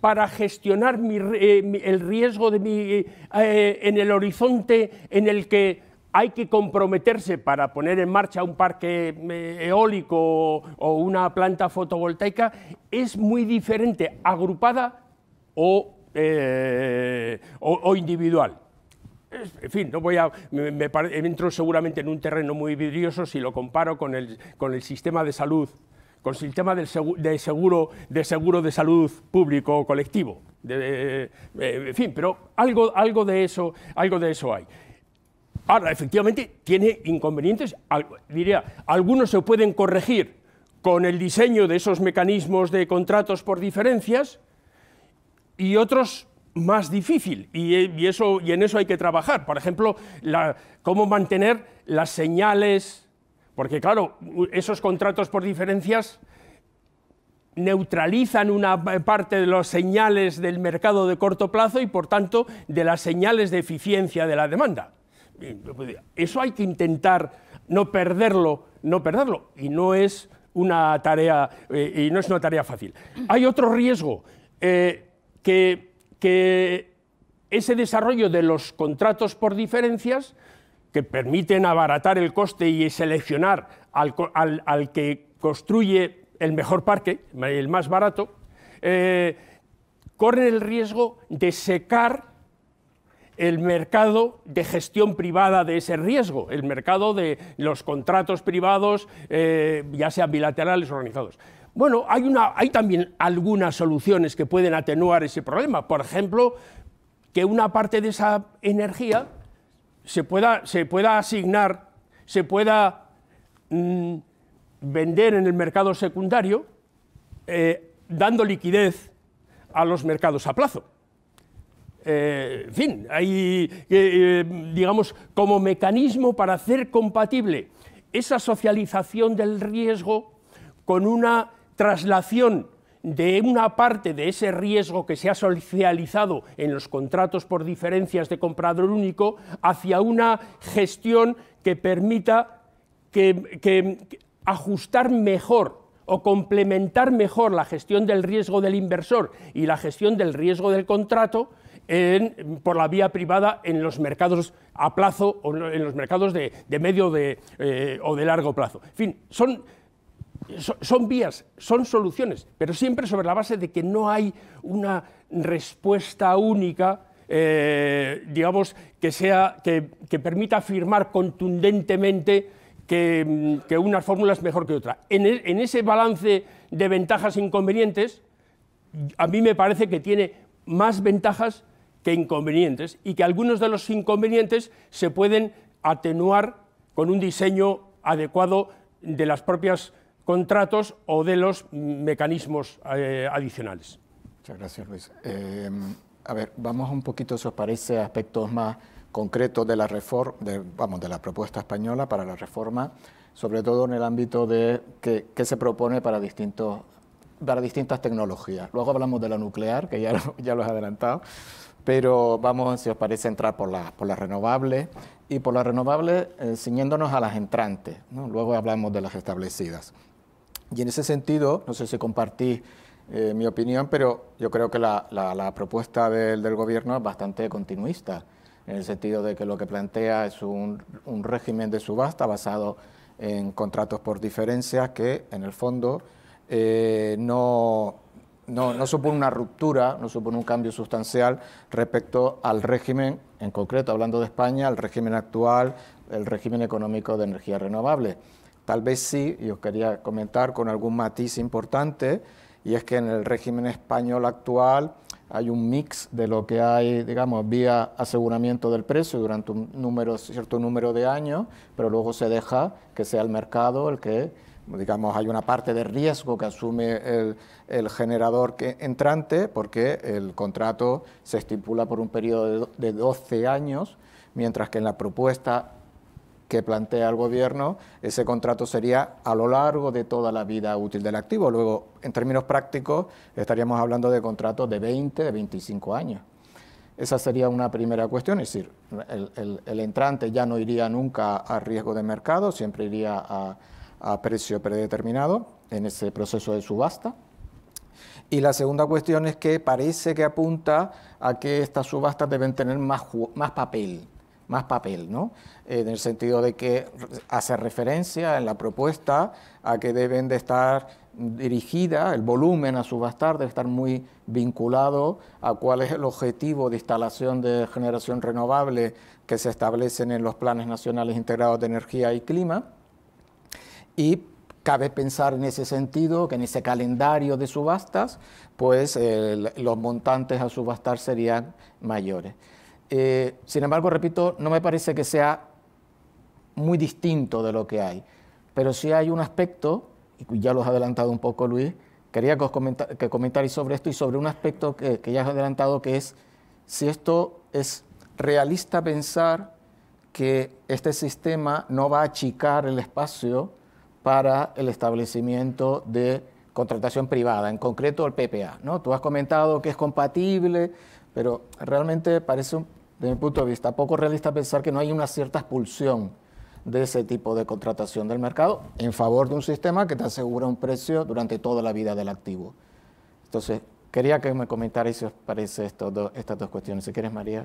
para gestionar eh, el riesgo de eh, en el horizonte en el que hay que comprometerse para poner en marcha un parque eh, eólico o, una planta fotovoltaica es muy diferente, agrupada o individual. En fin, no voy a, me, entro seguramente en un terreno muy vidrioso si lo comparo con el, con el sistema de salud, con el sistema del de, seguro, de salud público o colectivo. Eh, eh, en fin, pero algo, algo, de eso, algo de eso hay. Ahora, efectivamente, tiene inconvenientes, diría, algunos se pueden corregir con el diseño de esos mecanismos de contratos por diferencias y otros más difícil y, eso, y en eso hay que trabajar. Por ejemplo, cómo mantener las señales, porque claro, esos contratos por diferencias neutralizan una parte de las señales del mercado de corto plazo y por tanto de las señales de eficiencia de la demanda. Eso hay que intentar no perderlo, no perderlo y no es una tarea eh, y no es una tarea fácil. Hay otro riesgo eh, que que ese desarrollo de los contratos por diferencias, que permiten abaratar el coste y seleccionar al, que construye el mejor parque, el más barato, eh, corre el riesgo de secar el mercado de gestión privada de ese riesgo, el mercado de los contratos privados, eh, ya sean bilaterales o organizados. Bueno, hay, también algunas soluciones que pueden atenuar ese problema. Por ejemplo, que una parte de esa energía se pueda, asignar, se pueda mm, vender en el mercado secundario, eh, dando liquidez a los mercados a plazo. Eh, en fin, hay, eh, digamos, como mecanismo para hacer compatible esa socialización del riesgo con una traslación de una parte de ese riesgo que se ha socializado en los contratos por diferencias de comprador único hacia una gestión que permita que, ajustar mejor o complementar mejor la gestión del riesgo del inversor y la gestión del riesgo del contrato por la vía privada en los mercados a plazo o en los mercados de, medio eh, o de largo plazo. En fin, son son, vías, son soluciones, pero siempre sobre la base de que no hay una respuesta única, eh, digamos, que, sea, que, permita afirmar contundentemente mm, que, una fórmula es mejor que otra. En, e, en ese balance de ventajas e inconvenientes, a mí me parece que tiene más ventajas que inconvenientes y que algunos de los inconvenientes se pueden atenuar con un diseño adecuado de las propias contratos o de los mecanismos eh, adicionales. Muchas gracias, Luis. Eh, a ver, vamos un poquito, si os parece, a aspectos más concretos de la reforma, vamos, de la propuesta española para la reforma, sobre todo en el ámbito de qué, se propone para distintos para distintas tecnologías. Luego hablamos de la nuclear, que ya lo, (laughs) ya lo he adelantado, pero vamos, si os parece, a entrar por las por la renovables y por las renovables siguiéndonos eh, ciñéndonos a las entrantes. Luego hablamos de las establecidas. Y en ese sentido, no sé si compartí eh, mi opinión, pero yo creo que la, propuesta del, gobierno es bastante continuista, en el sentido de que lo que plantea es un, régimen de subasta basado en contratos por diferencias que, en el fondo, eh, no, no, supone una ruptura, no supone un cambio sustancial respecto al régimen, en concreto, hablando de España, al régimen actual, el régimen económico de energía renovable. Tal vez sí, y os quería comentar con algún matiz importante, y es que en el régimen español actual hay un mix de lo que hay, digamos, vía aseguramiento del precio durante un número, cierto número de años, pero luego se deja que sea el mercado el que, digamos, hay una parte de riesgo que asume el, generador entrante, porque el contrato se estipula por un periodo de, de 12 años, mientras que en la propuesta que plantea el Gobierno, ese contrato sería a lo largo de toda la vida útil del activo. Luego, en términos prácticos, estaríamos hablando de contratos de 20, de 25 años. Esa sería una primera cuestión, es decir, el, entrante ya no iría nunca a riesgo de mercado, siempre iría a, precio predeterminado en ese proceso de subasta. Y la segunda cuestión es que parece que apunta a que estas subastas deben tener más, más papel, más papel, ¿no? en el sentido de que hace referencia en la propuesta a que deben de estar dirigida, el volumen a subastar debe estar muy vinculado a cuál es el objetivo de instalación de generación renovable que se establecen en los planes nacionales integrados de energía y clima. Y cabe pensar en ese sentido que en ese calendario de subastas, pues los montantes a subastar serían mayores. Eh, sin embargo, repito, no me parece que sea muy distinto de lo que hay, pero sí hay un aspecto, y ya lo has adelantado un poco Luis, quería que, os que sobre esto y sobre un aspecto que, ya has adelantado, que es si esto es realista pensar que este sistema no va a achicar el espacio para el establecimiento de contratación privada, en concreto el PPA. ¿no? Tú has comentado que es compatible, pero realmente parece un, desde mi punto de vista, poco realista pensar que no hay una cierta expulsión de ese tipo de contratación del mercado en favor de un sistema que te asegura un precio durante toda la vida del activo. Entonces, quería que me comentarais si os parece estas dos cuestiones. Si quieres, María.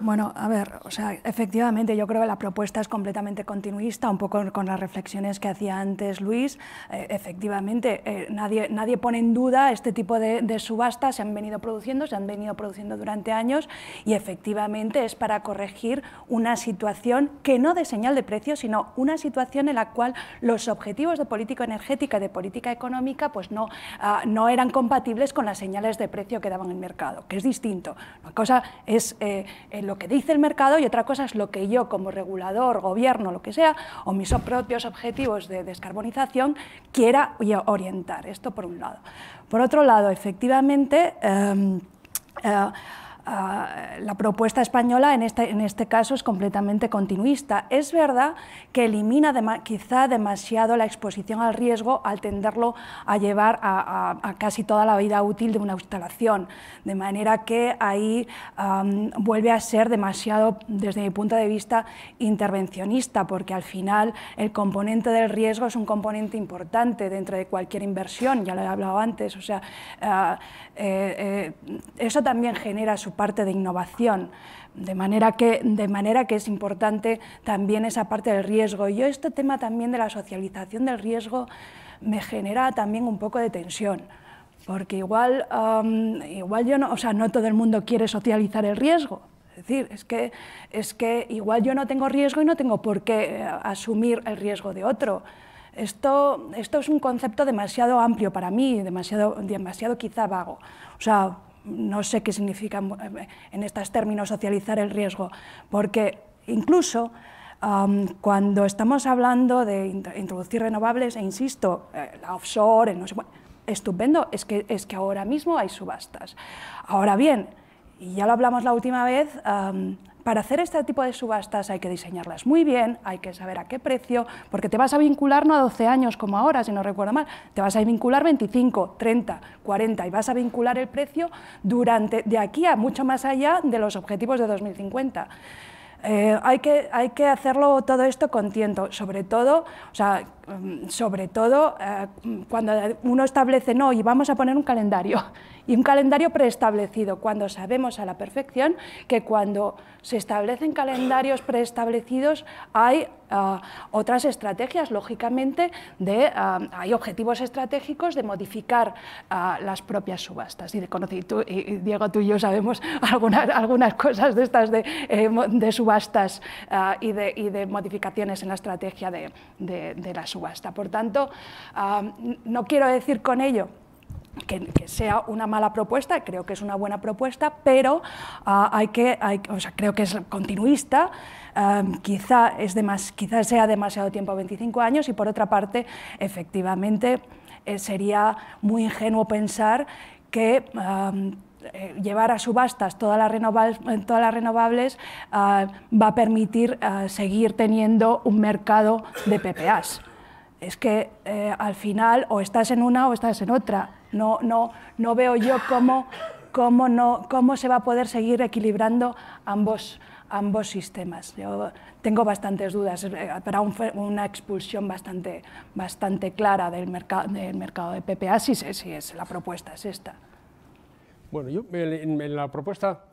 Bueno, a ver, o sea, efectivamente yo creo que la propuesta es completamente continuista, un poco con las reflexiones que hacía antes Luis. Eh, efectivamente, eh, nadie, nadie pone en duda este tipo de, subastas, se han venido produciendo, se han venido produciendo durante años y efectivamente es para corregir una situación que no de señal de precio, sino una situación en la cual los objetivos de política energética y de política económica pues no, ah, no eran compatibles con las señales de precio que daban el mercado, que es distinto. La cosa es... Eh, eh, lo que dice el mercado y otra cosa es lo que yo como regulador, gobierno, lo que sea, o mis propios objetivos de descarbonización quiera orientar. Esto por un lado. Por otro lado, efectivamente... Em, eh, la propuesta española en este, en este caso es completamente continuista. Es verdad que elimina quizá demasiado la exposición al riesgo al tenderlo a llevar a, casi toda la vida útil de una instalación, de manera que ahí vuelve a ser demasiado, desde mi punto de vista, intervencionista, porque al final el componente del riesgo es un componente importante dentro de cualquier inversión, ya lo he hablado antes, o sea, ah, eh, eh, eso también genera su parte de innovación. De manera, que, de manera que es importante también esa parte del riesgo. Y yo este tema también de la socialización del riesgo me genera también un poco de tensión porque igual, igual yo no, o sea, no todo el mundo quiere socializar el riesgo. Es decir, es que, es que igual yo no tengo riesgo y no tengo por qué eh, asumir el riesgo de otro. Esto, esto es un concepto demasiado amplio para mí, demasiado, demasiado quizá vago. O sea, no sé qué significa eh, en estos términos socializar el riesgo, porque incluso cuando estamos hablando de introducir renovables, e insisto, eh, offshore, estupendo, es que, es que ahora mismo hay subastas. Ahora bien, y ya lo hablamos la última vez, para hacer este tipo de subastas hay que diseñarlas muy bien, hay que saber a qué precio, porque te vas a vincular no a 12 años como ahora, si no recuerdo mal, te vas a vincular 25, 30, 40 y vas a vincular el precio durante, de aquí a mucho más allá de los objetivos de 2050. Eh, hay, que, hay que hacerlo todo esto con tiento, sobre todo, o sea, Em, sobre todo eh, cuando uno establece, no, y vamos a poner un calendario, (laughs) y un calendario preestablecido, cuando sabemos a la perfección que cuando se establecen calendarios preestablecidos hay eh, otras estrategias, lógicamente, de, eh, hay objetivos estratégicos de modificar las propias subastas. Y, de, conocer tú, y, Diego, tú y yo sabemos (laughs) algunas, algunas cosas de estas de, de subastas y de, y, de, modificaciones en la estrategia de, de las subasta. Por tanto, no quiero decir con ello que, sea una mala propuesta, creo que es una buena propuesta, pero ah, hay que, creo que es continuista, quizá, es más sea demasiado tiempo, 25 años, y por otra parte, efectivamente, eh, sería muy ingenuo pensar que... Eh, llevar a subastas todas las renovables, todas las renovables ah, va a permitir ah, seguir teniendo un mercado de PPAs es que eh, al final o estás en una o estás en otra. No, no, no veo yo cómo, cómo, no, cómo se va a poder seguir equilibrando ambos, ambos sistemas. Yo tengo bastantes dudas para una expulsión bastante, bastante clara del, mercado del mercado de PPA, si, si es la propuesta es esta. Bueno, yo en la propuesta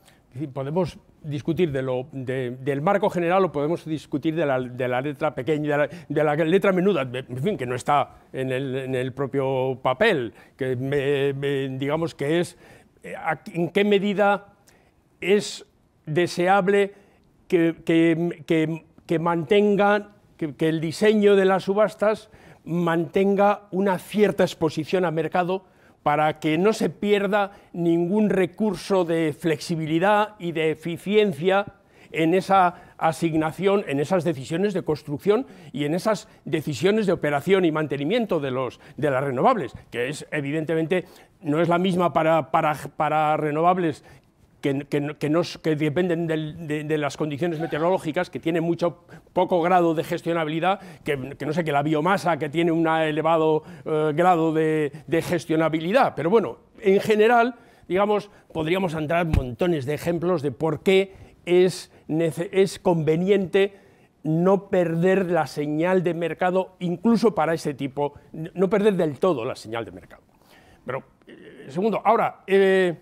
podemos discutir del marco general o podemos discutir de la, letra pequeña, de la, letra menuda, en fin, que no está en el, propio papel, que digamos que es eh, en qué medida es deseable que, que, que que el diseño de las subastas mantenga una cierta exposición a mercado para que no se pierda ningún recurso de flexibilidad y de eficiencia en esa asignación, en esas decisiones de construcción y en esas decisiones de operación y mantenimiento de, las renovables, que es evidentemente no es la misma para, para renovables que, dependen de, las condiciones meteorológicas, que tienen mucho, poco grado de gestionabilidad, que, no sé, que la biomasa, que tiene un elevado eh, grado de, gestionabilidad. Pero bueno, en general, digamos, podríamos entrar montones de ejemplos de por qué es, conveniente no perder la señal de mercado, incluso para ese tipo, no perder del todo la señal de mercado. Pero, eh, segundo, ahora, eh,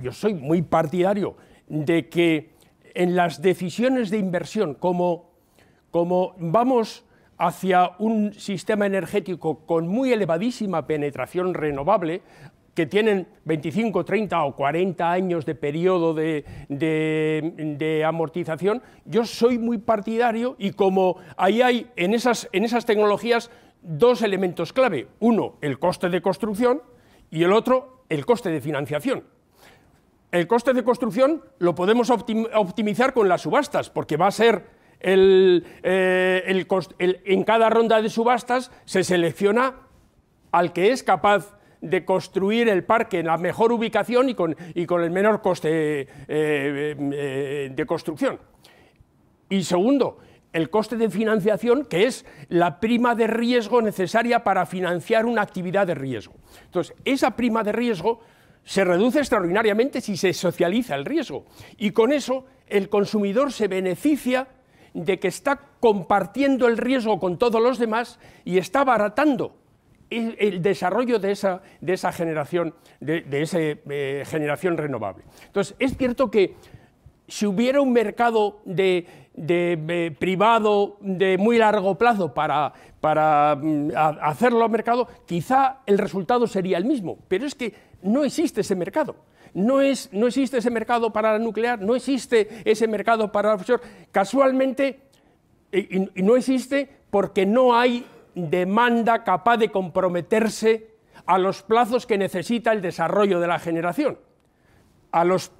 yo soy muy partidario de que en las decisiones de inversión, como, vamos hacia un sistema energético con muy elevadísima penetración renovable, que tienen 25, 30 o 40 años de periodo de, de, amortización, yo soy muy partidario y como ahí hay en esas, en esas tecnologías dos elementos clave. Uno, el coste de construcción y el otro, el coste de financiación el coste de construcción lo podemos optimizar con las subastas, porque va a ser eh, en cada ronda de subastas se selecciona al que es capaz de construir el parque en la mejor ubicación y con, el menor coste eh, eh, de construcción. Y segundo, el coste de financiación, que es la prima de riesgo necesaria para financiar una actividad de riesgo. Entonces, esa prima de riesgo se reduce extraordinariamente si se socializa el riesgo. Y con eso el consumidor se beneficia de que está compartiendo el riesgo con todos los demás y está abaratando el, desarrollo de esa, de esa generación, de, eh, generación renovable. Entonces, es cierto que si hubiera un mercado de, eh, privado de muy largo plazo para, para mm, a, hacerlo mercado, quizá el resultado sería el mismo, pero es que no existe ese mercado. No, existe ese mercado para la nuclear, no existe ese mercado para la offshore. Casualmente, y no existe porque no hay demanda capaz de comprometerse a los plazos que necesita el desarrollo de la generación a los,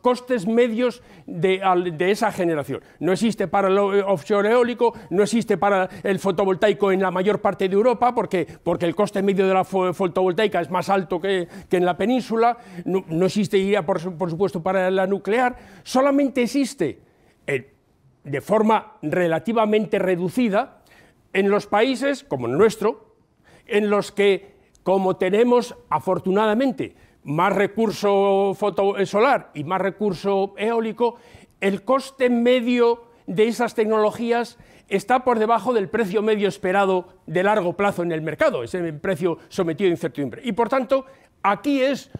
costes medios de, esa generación. No existe para el eh, offshore eólico, no existe para el fotovoltaico en la mayor parte de Europa, porque, porque el coste medio de la fotovoltaica es más alto que, en la península, no, existe, iría por, supuesto, para la nuclear, solamente existe eh, de forma relativamente reducida en los países como el nuestro, en los que, como tenemos afortunadamente, más recurso eh, solar y más recurso eólico, el coste medio de esas tecnologías está por debajo del precio medio esperado de largo plazo en el mercado, ese precio sometido a incertidumbre. Y por tanto, aquí es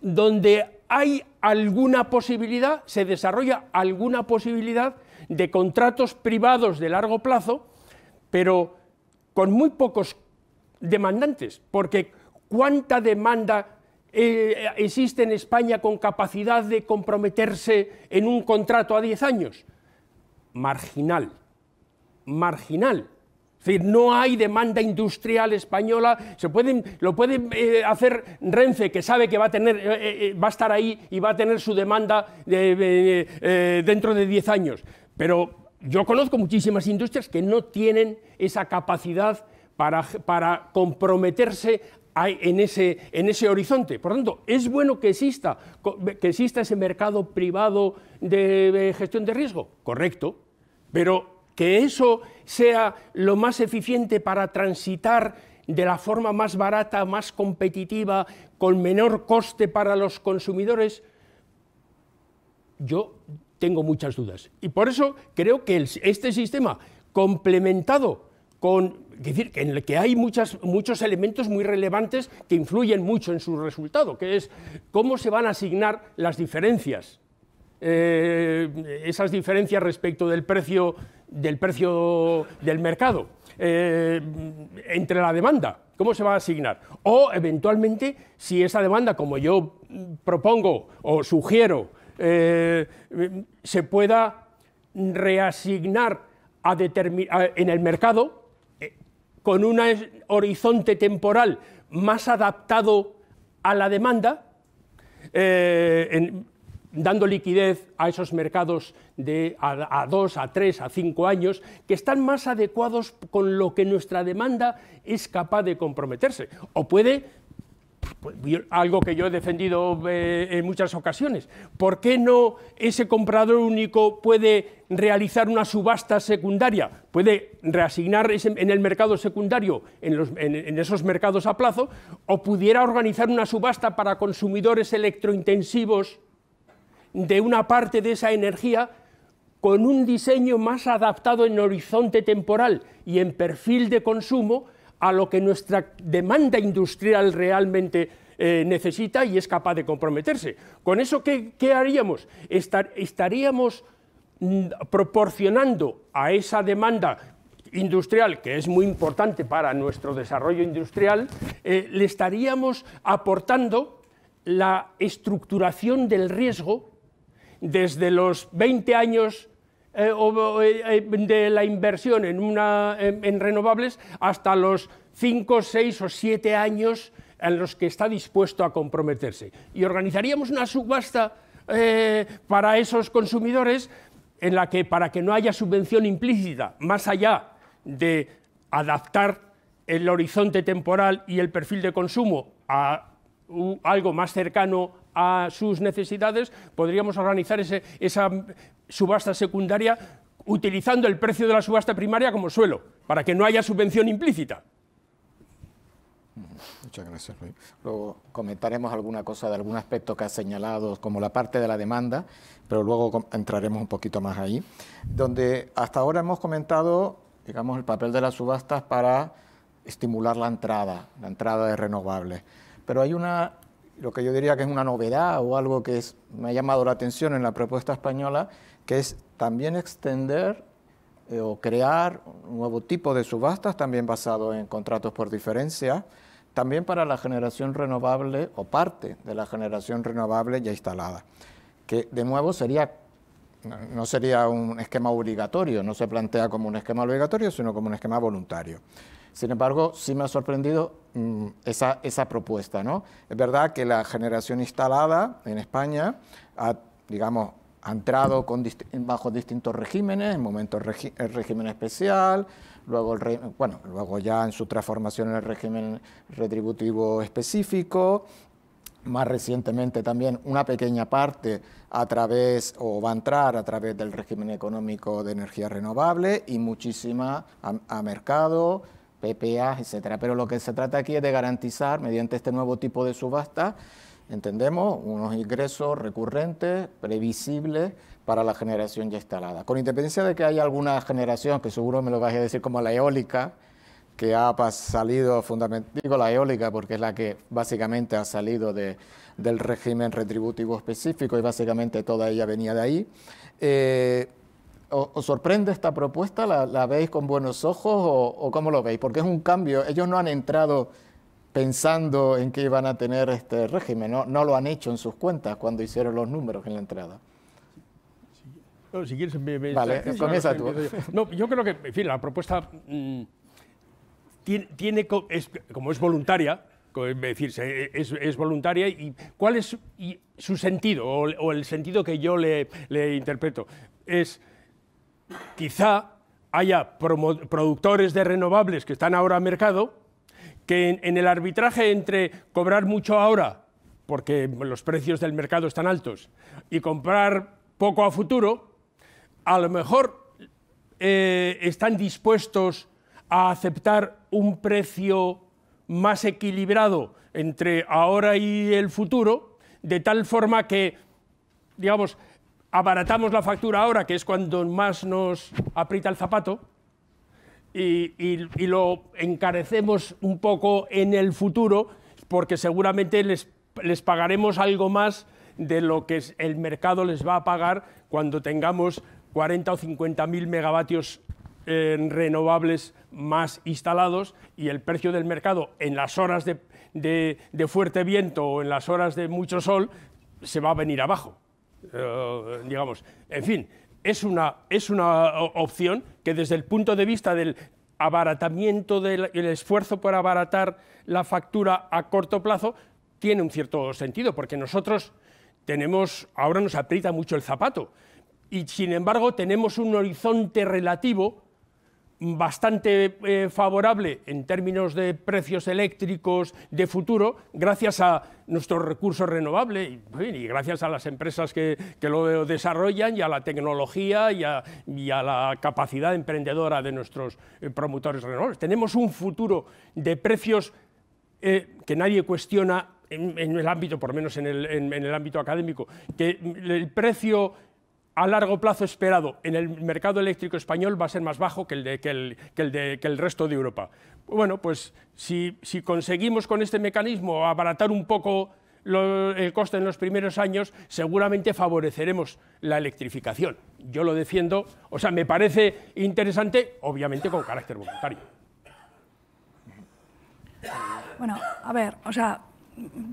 donde hay alguna posibilidad, se desarrolla alguna posibilidad de contratos privados de largo plazo, pero con muy pocos demandantes, porque cuánta demanda eh, existe en España con capacidad de comprometerse en un contrato a 10 años? Marginal, marginal. Es decir, no hay demanda industrial española, se pueden, lo puede eh, hacer Renfe, que sabe que va a, tener, eh, va a estar ahí y va a tener su demanda dentro de 10 años. Pero yo conozco muchísimas industrias que no tienen esa capacidad para, para, comprometerse en ese, en ese horizonte. Por lo tanto, es bueno que exista, que exista ese mercado privado de, gestión de riesgo, correcto, pero que eso sea lo más eficiente para transitar de la forma más barata, más competitiva, con menor coste para los consumidores, yo tengo muchas dudas. Y por eso creo que este sistema complementado con decir, en que hay muchos elementos muy relevantes que influyen mucho en su resultado, que es cómo se van a asignar las diferencias. Eh, esas diferencias respecto del precio del, precio del mercado, eh, entre la demanda, cómo se va a asignar. O eventualmente, si esa demanda, como yo propongo o sugiero, eh, se pueda reasignar en el mercado con un horizonte temporal más adaptado a la demanda, eh, dando liquidez a esos mercados de a, a, dos, a tres, a cinco años, que están más adecuados con lo que nuestra demanda es capaz de comprometerse. O puede algo que yo he defendido eh, en muchas ocasiones. ¿Por qué no ese comprador único puede realizar una subasta secundaria? Puede reasignar en el mercado secundario, en, esos mercados a plazo, o pudiera organizar una subasta para consumidores electrointensivos de una parte de esa energía con un diseño más adaptado en horizonte temporal y en perfil de consumo a lo que nuestra demanda industrial realmente eh, necesita y es capaz de comprometerse. ¿Con eso qué, haríamos? estaríamos mm, proporcionando a esa demanda industrial, que es muy importante para nuestro desarrollo industrial, eh, le estaríamos aportando la estructuración del riesgo desde los 20 años eh, o, eh, eh, de la inversión en, una, en renovables hasta los 5, 6 o 7 años en los que está dispuesto a comprometerse. Y organizaríamos una subasta para esos consumidores en la que, para que no haya subvención implícita, más allá de adaptar el horizonte temporal y el perfil de consumo a algo más cercano a sus necesidades, podríamos organizar ese, esa subasta secundaria utilizando el precio de la subasta primaria como suelo, para que no haya subvención implícita. Muchas gracias, Luis. Luego comentaremos alguna cosa de algún aspecto que ha señalado, como la parte de la demanda, pero luego entraremos un poquito más ahí, donde hasta ahora hemos comentado, digamos, el papel de las subastas para estimular la entrada, la entrada de renovables. Pero hay una, lo que yo diría que es una novedad o algo que me ha llamado la atención en la propuesta española, que es también extender eh, o crear un nuevo tipo de subastas, también basado en contratos por diferencia, también para la generación renovable o parte de la generación renovable ya instalada, que de nuevo sería no sería un esquema obligatorio, no se plantea como un esquema obligatorio, sino como un esquema voluntario. Sin embargo, sí me ha sorprendido mm, esa, esa, propuesta. ¿no? Es verdad que la generación instalada en España ha, digamos, ha entrado bajo distintos regímenes, en momentos el régimen especial, luego, bueno, luego ya en su transformación en el régimen retributivo específico, más recientemente también una pequeña parte a través o va a entrar a través del régimen económico de energía renovable y muchísima a, mercado, PPA, etcétera. Pero lo que se trata aquí es de garantizar mediante este nuevo tipo de subasta entendemos, unos ingresos recurrentes, previsibles para la generación ya instalada. Con independencia de que haya alguna generación, que seguro me lo vais a decir, como la eólica, que ha salido fundamentalmente, digo la eólica porque es la que básicamente ha salido del régimen retributivo específico y básicamente toda ella venía de ahí. Eh, ¿Os sorprende esta propuesta? ¿La, veis con buenos ojos o, o cómo lo veis? Porque es un cambio, ellos no han entrado pensando en que iban a tener este régimen. No, lo han hecho en sus cuentas cuando hicieron los números en la entrada. si quieres, me, vale, comienza tú. yo creo que, la propuesta mm, tiene, como es voluntaria, es es, voluntaria y cuál es su sentido o, el sentido que yo le, interpreto. Es quizá haya productores de renovables que están ahora a mercado que en, el arbitraje entre cobrar mucho ahora, porque los precios del mercado están altos, y comprar poco a futuro, a lo mejor eh, están dispuestos a aceptar un precio más equilibrado entre ahora y el futuro, de tal forma que, digamos, abaratamos la factura ahora, que es cuando más nos aprieta el zapato, y, lo encarecemos un poco en el futuro porque seguramente les, pagaremos algo más de lo que el mercado les va a pagar cuando tengamos 40 o 50 mil megavatios eh, renovables más instalados y el precio del mercado en las horas de, fuerte viento o en las horas de mucho sol se va a venir abajo. Eh, digamos, en fin, es una, opción que desde el punto de vista del abaratamiento del esfuerzo por abaratar la factura a corto plazo tiene un cierto sentido, porque nosotros tenemos, ahora nos aprieta mucho el zapato, y sin embargo tenemos un horizonte relativo bastante eh, favorable en términos de precios eléctricos de futuro, gracias a nuestros recursos renovables y, gracias a las empresas que, lo desarrollan y a la tecnología y a, la capacidad emprendedora de nuestros eh, promotores renovables. Tenemos un futuro de precios eh, que nadie cuestiona en, el ámbito, por menos en el, en el ámbito académico, que el precio a largo plazo esperado en el mercado eléctrico español va a ser más bajo que el, de, el, de, el resto de Europa. Bueno, pues si, si, conseguimos con este mecanismo abaratar un poco el coste en los primeros años, seguramente favoreceremos la electrificación. Yo lo defiendo, o sea, me parece interesante, obviamente con carácter voluntario. Bueno, a ver, o sea,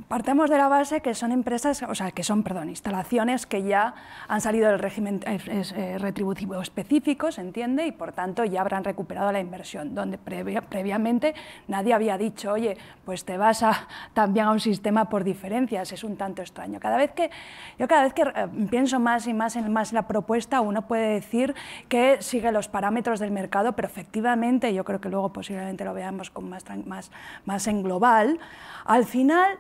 partamos de la base que son empresas, o sea, que son, perdón, instalaciones que ya han salido del régimen eh, eh, retributivo específico, se entiende, y por tanto ya habrán recuperado la inversión, donde previamente nadie había dicho, oye, pues te vas a, también a un sistema por diferencias, es un tanto extraño. Cada vez que, yo cada vez que eh, pienso más y más en más la propuesta, uno puede decir que sigue los parámetros del mercado, pero efectivamente, yo creo que luego posiblemente lo veamos con más, más, más en global, al final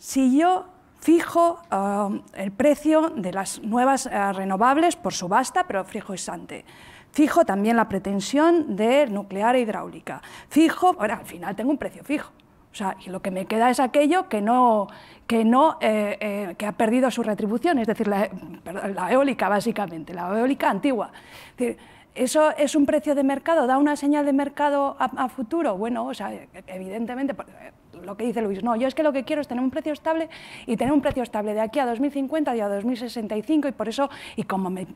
si yo fijo um, el precio de las nuevas eh, renovables por subasta, pero fijo exante. Fijo también la pretensión de nuclear e hidráulica. Fijo, bueno, al final tengo un precio fijo. O sea, y lo que me queda es aquello que no, que no, eh, eh, que ha perdido su retribución, es decir, la, eólica básicamente, la eólica antigua. ¿Eso es un precio de mercado? ¿Da una señal de mercado a, a futuro? Bueno, o sea, evidentemente, lo que dice Luis, no, yo es que lo que quiero es tener un precio estable y tener un precio estable de aquí a 2050 y a 2065 y por eso, y como me,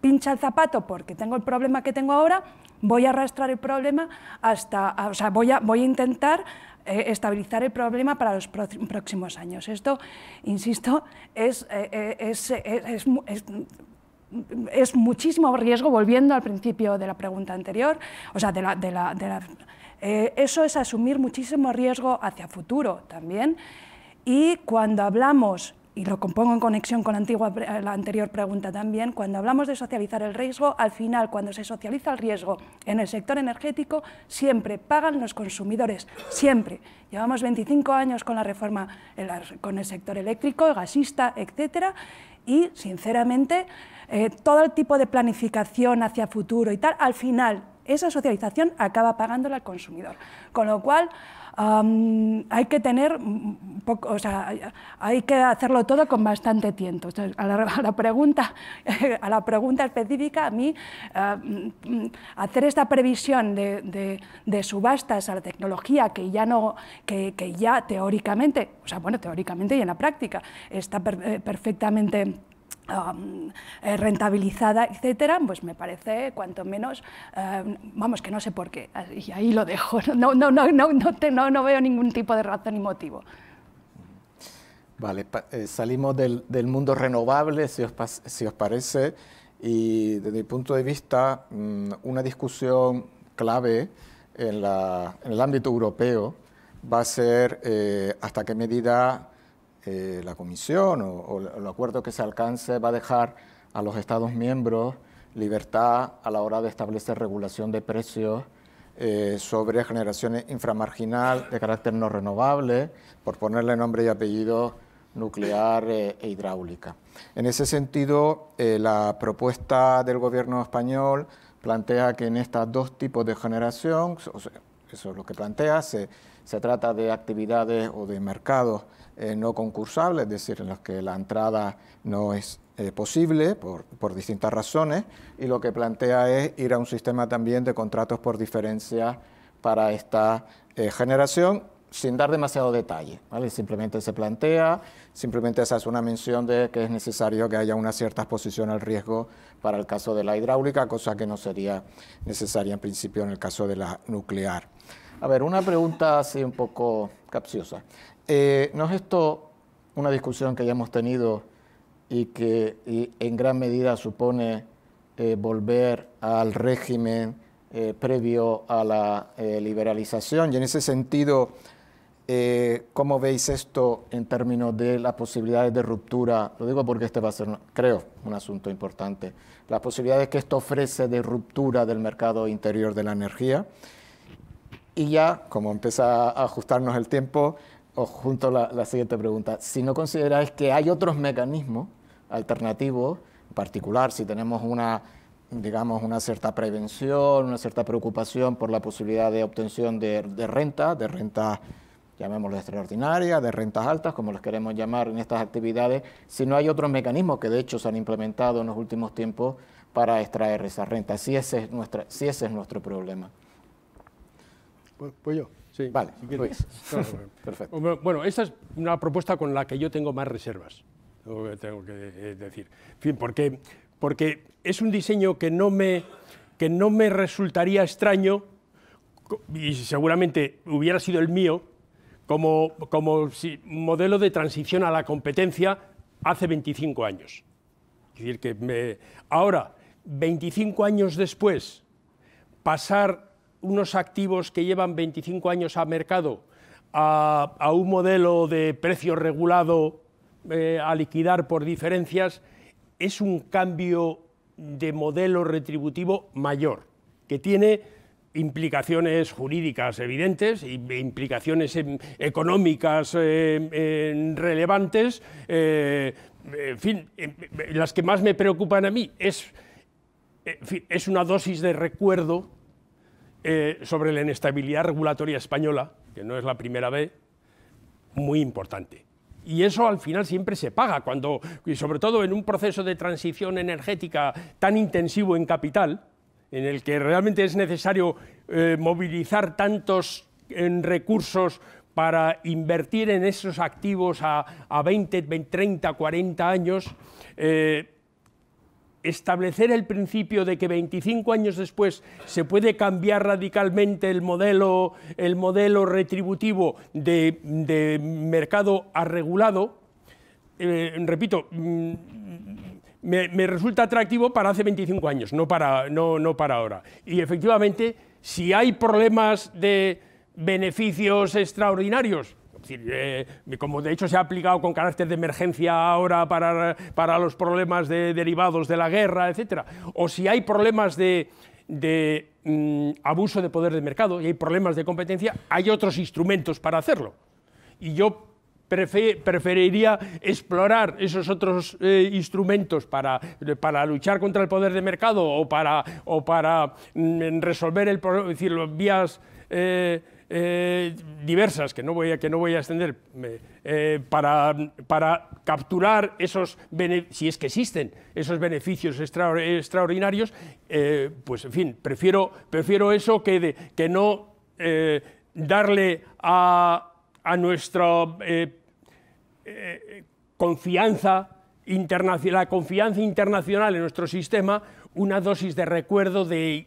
pincha el zapato porque tengo el problema que tengo ahora, voy a arrastrar el problema hasta, o sea, voy a, voy a intentar eh, estabilizar el problema para los próximos años. Esto, insisto, eh, eh, es, es, muchísimo riesgo, volviendo al principio de la pregunta anterior, o sea, de la, de la eh, eso es asumir muchísimo riesgo hacia futuro también. Y cuando hablamos, y lo compongo en conexión con la, antigua, la anterior pregunta también, cuando hablamos de socializar el riesgo, al final, cuando se socializa el riesgo en el sector energético, siempre pagan los consumidores, siempre. Llevamos 25 años con la reforma con el sector eléctrico, gasista, etcétera, y, sinceramente, eh, todo el tipo de planificación hacia futuro y tal, al final esa socialización acaba pagándola al consumidor. Con lo cual, hay que tener, poco, hay que hacerlo todo con bastante tiento. a, la, pregunta, (laughs) a la pregunta específica, a mí, hacer esta previsión de, subastas a la tecnología que ya, no, que, ya teóricamente, o sea, bueno, teóricamente y en la práctica, está eh, perfectamente eh, rentabilizada, etcétera, pues me parece cuanto menos, em, vamos, que no sé por qué, y ahí lo dejo, (laughs) no, no, no, no, no, veo ningún tipo de razón ni motivo. Vale, eh, salimos del, mundo renovable, si os, parece, y desde mi punto de vista, mm, una discusión clave en, el ámbito europeo va a ser eh, hasta qué medida eh, la Comisión o, el acuerdo que se alcance va a dejar a los Estados miembros libertad a la hora de establecer regulación de precios eh, sobre generación inframarginal de carácter no renovable, por ponerle nombre y apellido nuclear eh, e hidráulica. En ese sentido, la propuesta del Gobierno español plantea que en estos dos tipos de generación, o sea, eso es lo que plantea, se, se trata de actividades o de mercados eh, no concursable, es decir, en los que la entrada no es eh, posible por, distintas razones, y lo que plantea es ir a un sistema también de contratos por diferencia para esta eh, generación sin dar demasiado detalle, Simplemente se plantea, simplemente se hace una mención de que es necesario que haya una cierta exposición al riesgo para el caso de la hidráulica, cosa que no sería necesaria en principio en el caso de la nuclear. A ver, una pregunta así un poco capciosa. Eh, ¿No es esto una discusión que ya hemos tenido y que en gran medida supone eh, volver al régimen eh, previo a la liberalización? Y en ese sentido, ¿cómo veis esto en términos de las posibilidades de ruptura? Lo digo porque este va a ser, creo, un asunto importante. Las posibilidades que esto ofrece de ruptura del mercado interior de la energía. Y ya, como empieza a ajustarnos el tiempo, os junto la, la siguiente pregunta. Si no consideráis que hay otros mecanismos alternativos, en particular si tenemos una digamos, una cierta prevención, una cierta preocupación por la posibilidad de obtención de, de rentas, de rentas, llamémoslo extraordinarias, de rentas altas, como les queremos llamar en estas actividades, si no hay otros mecanismos que de hecho se han implementado en los últimos tiempos para extraer esa renta, si ese es, si ese es nuestro problema. pues, pues yo. Sí, vale, pues, (laughs) Perfecto. Bueno, esta es una propuesta con la que yo tengo más reservas, tengo que eh, decir. fin, porque, porque es un diseño que no me, que no me resultaría extraño y seguramente hubiera sido el mío como, como si, modelo de transición a la competencia hace 25 años. Es decir, que me, ahora, 25 años después, pasar unos activos que llevan 25 años a mercado a, un modelo de precio regulado eh, a liquidar por diferencias, es un cambio de modelo retributivo mayor, que tiene implicaciones jurídicas evidentes, implicaciones económicas eh, relevantes, eh, en fin, em, em, las que más me preocupan a mí es una dosis de recuerdo eh, sobre la inestabilidad regulatoria española, que no es la primera vez, muy importante. Y eso al final siempre se paga, cuando, y sobre todo en un proceso de transición energética tan intensivo en capital, en el que realmente es necesario eh, movilizar tantos recursos para invertir en esos activos a, 20, 30, 40 años, eh, establecer el principio de que 25 años después se puede cambiar radicalmente el modelo, el modelo retributivo de, mercado arregulado, eh, repito, mm, me, me, resulta atractivo para hace 25 años, no para, no, no para ahora. Y efectivamente, si hay problemas de beneficios extraordinarios, decir, eh, como de hecho se ha aplicado con carácter de emergencia ahora para, para los problemas de, derivados de la guerra, etc. O si hay problemas de, mm, abuso de poder de mercado y hay problemas de competencia, hay otros instrumentos para hacerlo. Y yo preferiría explorar esos otros eh, instrumentos para, para, luchar contra el poder de mercado o para, o para mm, resolver el problema, decir, los vías... Eh, eh, diversas que no voy a, que no voy a extender eh, para, capturar esos, si es que existen, esos beneficios extraordinarios, eh, pues en fin, prefiero, prefiero eso que, que no darle a, a nuestra confianza, la confianza internacional en nuestro sistema una dosis de recuerdo de,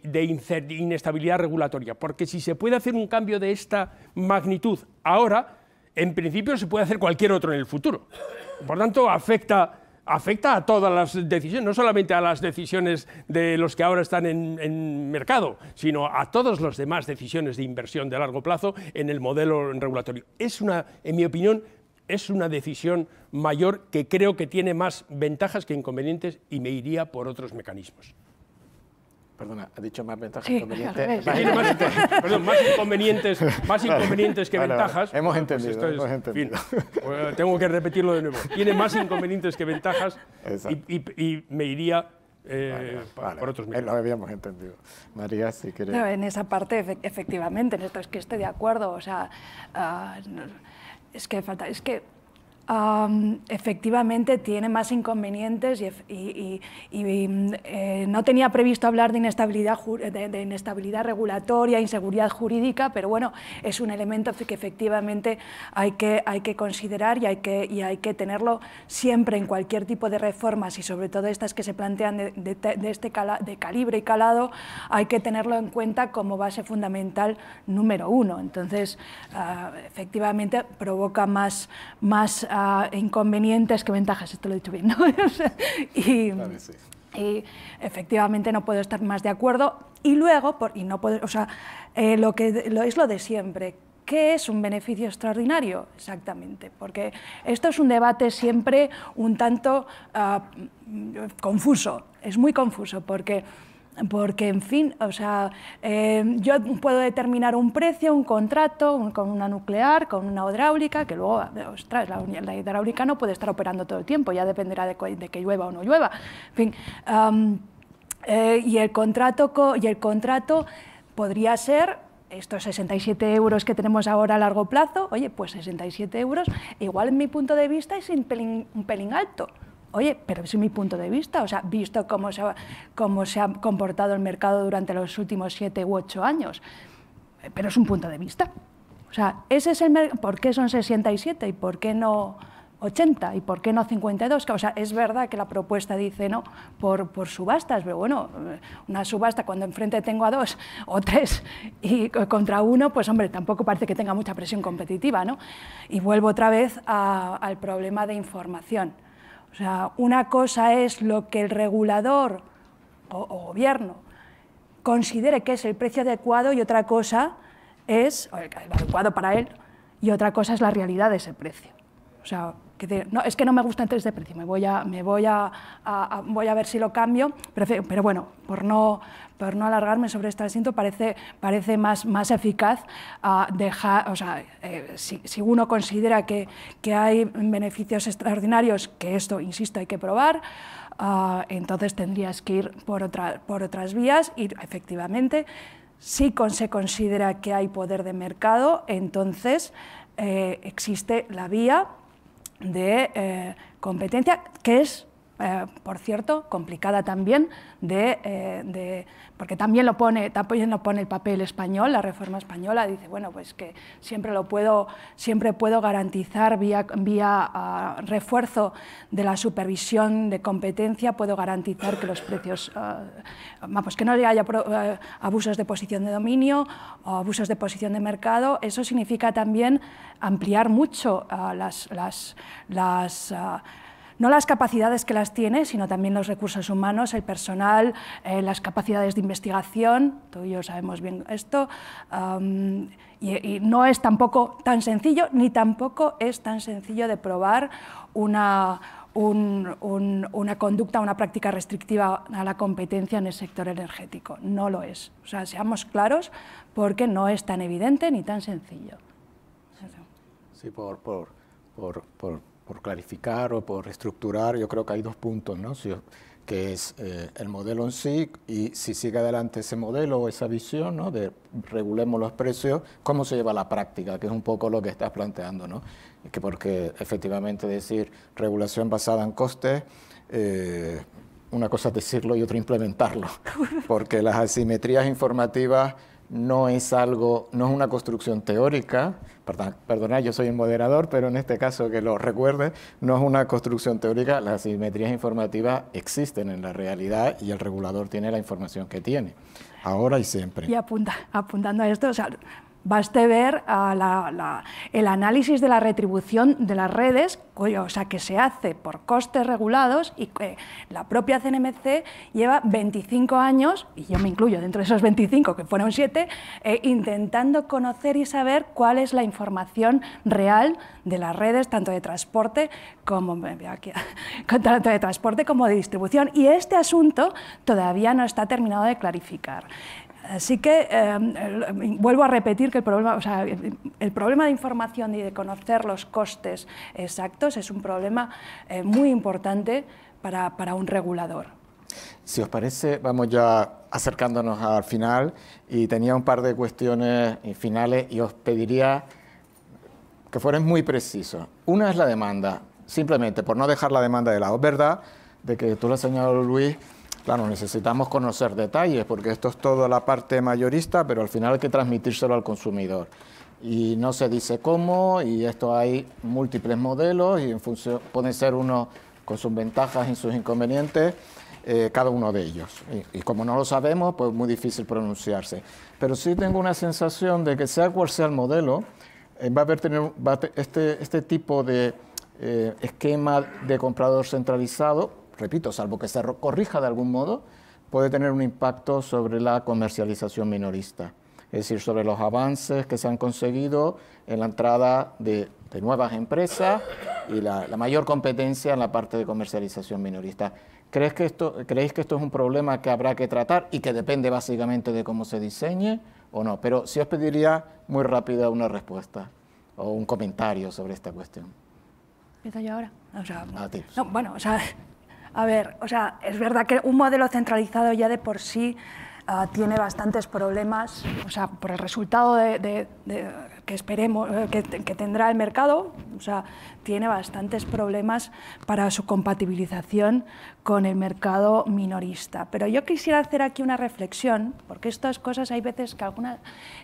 inestabilidad regulatoria, porque si se puede hacer un cambio de esta magnitud ahora, en principio se puede hacer cualquier otro en el futuro. Por tanto, afecta afecta a todas las decisiones, no solamente a las decisiones de los que ahora están en, en, mercado, sino a todas las demás decisiones de inversión de largo plazo en el modelo regulatorio. Es una, en mi opinión, es una decisión mayor que creo que tiene más ventajas que inconvenientes y me iría por otros mecanismos. Perdona, ha dicho más ventajas que inconvenientes. perdón, más inconvenientes, (laughs) más inconvenientes que ventajas. hemos entendido. tengo que repetirlo de nuevo. Tiene más inconvenientes que ventajas y, me iría eh, por otros mecanismos. Lo habíamos entendido. María, si quieres. en esa parte, efectivamente, en esto es que estoy de acuerdo. O sea, ah, es que falta, es que efectivamente tiene más inconvenientes y, mm, eh, no tenía previsto hablar de inestabilidad, de, inestabilidad regulatoria, inseguridad jurídica, pero bueno, es un elemento que efectivamente hay que, hay que considerar y hay que, tenerlo siempre en cualquier tipo de reformas y sobre todo estas que se plantean de, este de calibre y calado, hay que tenerlo en cuenta como base fundamental número uno. Entonces, ah, efectivamente provoca más, inconvenientes que ventajas, esto lo he dicho bien, (laughs) y, efectivamente no puedo estar más de acuerdo. Y luego, no sea, eh, lo que lo, es lo de siempre, ¿Qué es un beneficio extraordinario? Exactamente, porque esto es un debate siempre un tanto ah, confuso, es muy confuso, porque porque, en fin, o sea, eh, yo puedo determinar un precio, un contrato con una nuclear, con una hidráulica, que luego, ostras, la, la, hidráulica no puede estar operando todo el tiempo, ya dependerá de, que llueva o no llueva. En fin, eh, y el contrato, y el contrato podría ser estos 67 euros que tenemos ahora a largo plazo, oye, pues 67 euros, igual en mi punto de vista es un pelín, un pelín alto. Oye, pero es mi punto de vista, o sea, visto cómo se, ha, comportado el mercado durante los últimos siete u ocho años, pero es un punto de vista. O sea, ese es el ¿por qué son 67 y por qué no 80 y por qué no 52? O sea, es verdad que la propuesta dice no por, subastas, pero bueno, una subasta cuando enfrente tengo a dos o tres y contra uno, pues hombre, tampoco parece que tenga mucha presión competitiva, ¿no? Y vuelvo otra vez al problema de información. O sea, una cosa es lo que el regulador o, gobierno considere que es el precio adecuado y otra cosa es, adecuado para él, y otra cosa es la realidad de ese precio. O sea, no, es que no me gusta entonces de precio, me voy a, me voy ver si lo cambio, pero bueno, por no, por no alargarme sobre este asunto, parece, parece más, más eficaz ah, dejar, o sea, eh, si, uno considera que, hay beneficios extraordinarios, que esto, insisto, hay que probar, ah, entonces tendrías que ir por, otra, por otras vías y efectivamente, si se considera que hay poder de mercado, entonces eh, existe la vía de eh, competencia, que es eh, por cierto, complicada también, de, eh, porque también lo, pone, pone el papel español, la reforma española, dice, bueno, pues que siempre lo puedo, siempre puedo garantizar vía, vía ah, refuerzo de la supervisión de competencia, puedo garantizar que los precios, ah, vamos, que no haya eh, abusos de posición de dominio o abusos de posición de mercado, eso significa también ampliar mucho ah, las no las capacidades que las tiene, sino también los recursos humanos, el personal, eh, las capacidades de investigación, tú y yo sabemos bien esto, y, no es tampoco tan sencillo, ni tampoco es tan sencillo de probar una, una conducta, una práctica restrictiva a la competencia en el sector energético, no lo es. O sea, seamos claros, porque no es tan evidente ni tan sencillo. Sí, por por clarificar o por reestructurar, yo creo que hay dos puntos, ¿no? que es eh, el modelo en sí y si sigue adelante ese modelo o esa visión ¿no? de regulemos los precios, cómo se lleva a la práctica, que es un poco lo que estás planteando, ¿no? Que porque efectivamente decir regulación basada en costes, eh, una cosa es decirlo y otra implementarlo, (laughs) porque las asimetrías informativas no es algo, no es una construcción teórica, perdón, perdona, yo soy el moderador, pero en este caso que lo recuerde, no es una construcción teórica, las simetrías informativas existen en la realidad y el regulador tiene la información que tiene, ahora y siempre. Y apunta, apuntando a esto, o Baste ver ah, el análisis de la retribución de las redes, o sea, que se hace por costes regulados y que la propia CNMC lleva 25 años, y yo me incluyo dentro de esos 25, que fueron 7, eh, intentando conocer y saber cuál es la información real de las redes, tanto de transporte como, (laughs) tanto de, transporte como de distribución. Y este asunto todavía no está terminado de clarificar. Así que em, vuelvo a repetir que el problema, de información y de conocer los costes exactos es un problema eh, muy importante para, un regulador. Si os parece, vamos ya acercándonos al final y tenía un par de cuestiones eh, finales y os pediría que fueran muy precisos. Una es la demanda, simplemente por no dejar la demanda de lado. verdad de que tú lo has señalado, Luis, Claro, necesitamos conocer detalles, porque esto es toda la parte mayorista, pero al final hay que transmitírselo al consumidor. Y no se dice cómo, y esto hay múltiples modelos, y en pueden ser uno con sus ventajas y sus inconvenientes, eh, cada uno de ellos. Y, como no lo sabemos, pues muy difícil pronunciarse. Pero sí tengo una sensación de que sea cual sea el modelo, eh, va a haber tener, este, este tipo de eh, esquema de comprador centralizado repito, salvo que se corrija de algún modo, puede tener un impacto sobre la comercialización minorista, es decir, sobre los avances que se han conseguido en la entrada de, nuevas empresas y la, mayor competencia en la parte de comercialización minorista. ¿Crees que esto, ¿Creéis que esto es un problema que habrá que tratar y que depende básicamente de cómo se diseñe o no? Pero sí os pediría muy rápida una respuesta o un comentario sobre esta cuestión. ¿Empiezo yo ahora? O sea, bueno, o sea, a ver, o sea, es verdad que un modelo centralizado ya de por sí ah, tiene bastantes problemas, o sea, por el resultado de, que esperemos eh, que, tendrá el mercado, o sea, tiene bastantes problemas para su compatibilización con el mercado minorista. Pero yo quisiera hacer aquí una reflexión, porque estas cosas hay veces que algunas,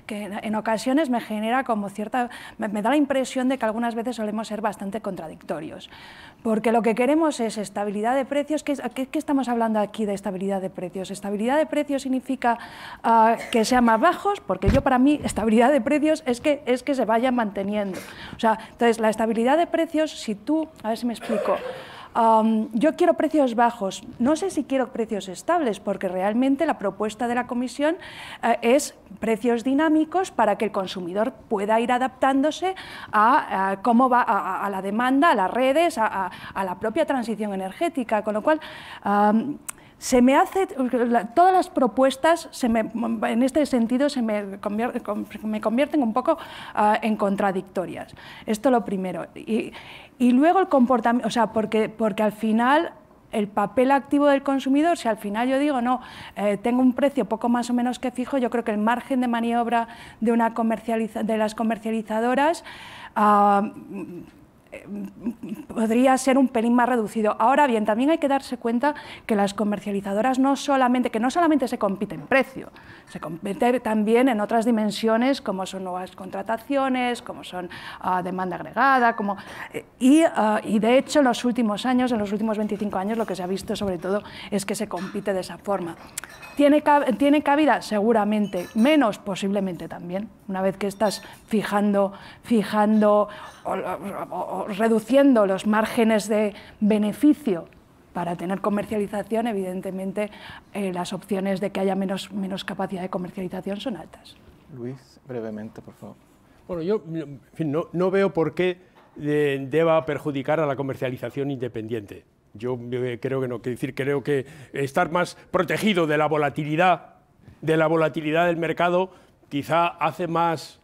que en ocasiones me genera como cierta, me da la impresión de que algunas veces solemos ser bastante contradictorios. Porque lo que queremos es estabilidad de precios. ¿Qué, estamos hablando aquí de estabilidad de precios? Estabilidad de precios significa ah, que sean más bajos, porque yo para mí estabilidad de precios es que, es que se vayan manteniendo. O sea, entonces la estabilidad de precios, si tú, a ver si me explico, yo quiero precios bajos, no sé si quiero precios estables, porque realmente la propuesta de la Comisión eh, es precios dinámicos para que el consumidor pueda ir adaptándose a, cómo va a, la demanda, a las redes, a, la propia transición energética, con lo cual se me hace, todas las propuestas en este sentido se me, convierten un poco ah, en contradictorias. Esto lo primero. Y, luego el comportamiento, o sea, porque, porque al final el papel activo del consumidor, si al final yo digo, no, eh, tengo un precio poco más o menos que fijo, yo creo que el margen de maniobra de, una comercializa de las comercializadoras ah, podría ser un pelín más reducido. Ahora bien, también hay que darse cuenta que las comercializadoras no solamente, que no solamente se compite en precio, se compite también en otras dimensiones como son nuevas contrataciones, como son ah, demanda agregada, como, ah, y, de hecho en los últimos años, en los últimos 25 años, lo que se ha visto sobre todo es que se compite de esa forma. ¿Tiene, tiene cabida? Seguramente, menos posiblemente también, una vez que estás fijando, fijando reduciendo los márgenes de beneficio para tener comercialización, evidentemente eh, las opciones de que haya menos, capacidad de comercialización son altas. Luis, brevemente, por favor. Bueno, yo no, veo por qué eh, deba perjudicar a la comercialización independiente. Yo eh, creo que no, quiero decir, creo que estar más protegido de la volatilidad, de la volatilidad del mercado, quizá hace más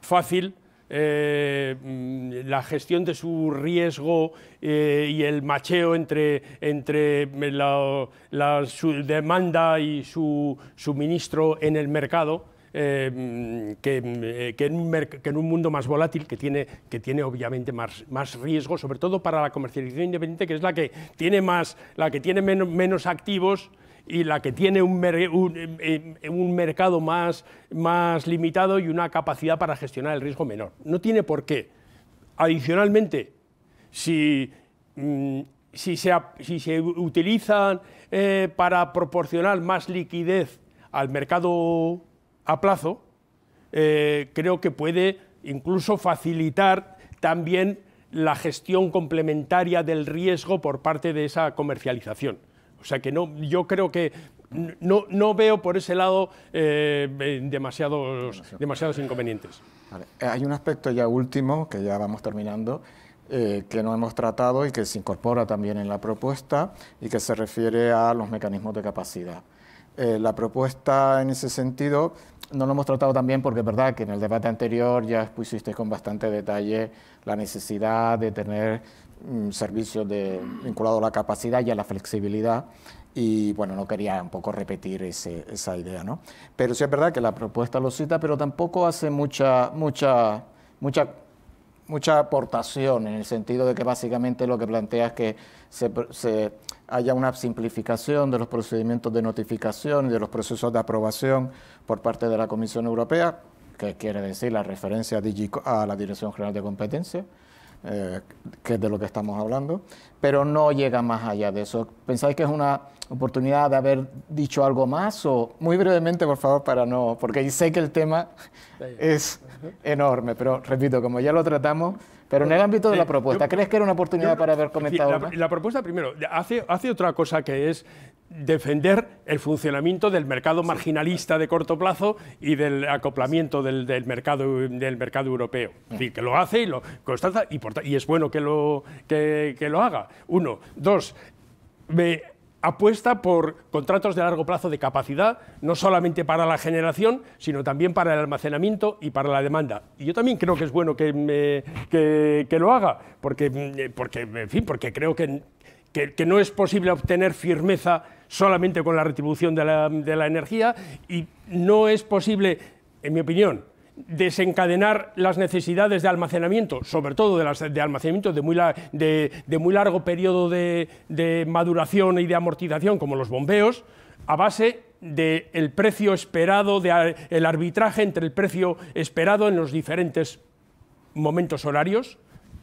fácil eh, mm, la gestión de su riesgo eh, y el macheo entre, entre la, su demanda y su suministro en el mercado, eh, mm, que, en un mundo más volátil, que tiene, que tiene obviamente más, más riesgo, sobre todo para la comercialización independiente, que es la que tiene, más, la que tiene menos activos y la que tiene un, em, em, mercado más, limitado y una capacidad para gestionar el riesgo menor. No tiene por qué. Adicionalmente, si mm, se, si utilizan eh, para proporcionar más liquidez al mercado a plazo, eh, creo que puede incluso facilitar también la gestión complementaria del riesgo por parte de esa comercialización. O sea que no, yo creo que no, no veo por ese lado eh, eh, demasiados, demasiados inconvenientes. Eh, hay un aspecto ya último, que ya vamos terminando, que no hemos tratado y que se incorpora también en la propuesta y que se refiere a los mecanismos de capacidad. la propuesta en ese sentido no lo hemos tratado también porque es verdad que en el debate anterior ya expusisteis con bastante detalle la necesidad de tener un servicio vinculado a la capacidad y a la flexibilidad y bueno, no quería un poco repetir esa idea, ¿no? Pero sí es verdad que la propuesta lo cita, pero tampoco hace mucha, mucha, mucha, mucha aportación en el sentido de que básicamente lo que plantea es que se haya una simplificación de los procedimientos de notificación y de los procesos de aprobación por parte de la Comisión Europea, que quiere decir la referencia a la Dirección General de Competencia, eh, que es de lo que estamos hablando, pero no llega más allá de eso. ¿Pensáis que es una oportunidad de haber dicho algo más? O muy brevemente, por favor, para no, porque sé que el tema es enorme, pero repito, como ya lo tratamos, pero en el ámbito de la propuesta, ¿crees que era una oportunidad para haber comentado? La, la, propuesta, primero, hace, otra cosa que es defender el funcionamiento del mercado marginalista de corto plazo y del acoplamiento del, mercado, del mercado europeo. Es decir, que lo hace y lo constata y, es bueno que lo, que, que lo haga. Uno. Dos. Me, apuesta por contratos de largo plazo de capacidad, no solamente para la generación, sino también para el almacenamiento y para la demanda. Y yo también creo que es bueno que, lo haga, porque, creo que, no es posible obtener firmeza solamente con la retribución de la energía y no es posible, en mi opinión, desencadenar las necesidades de almacenamiento, sobre todo de, las, de almacenamiento de muy, largo periodo de, maduración y de amortización, como los bombeos, a base del precio esperado, el arbitraje entre el precio esperado en los diferentes momentos horarios,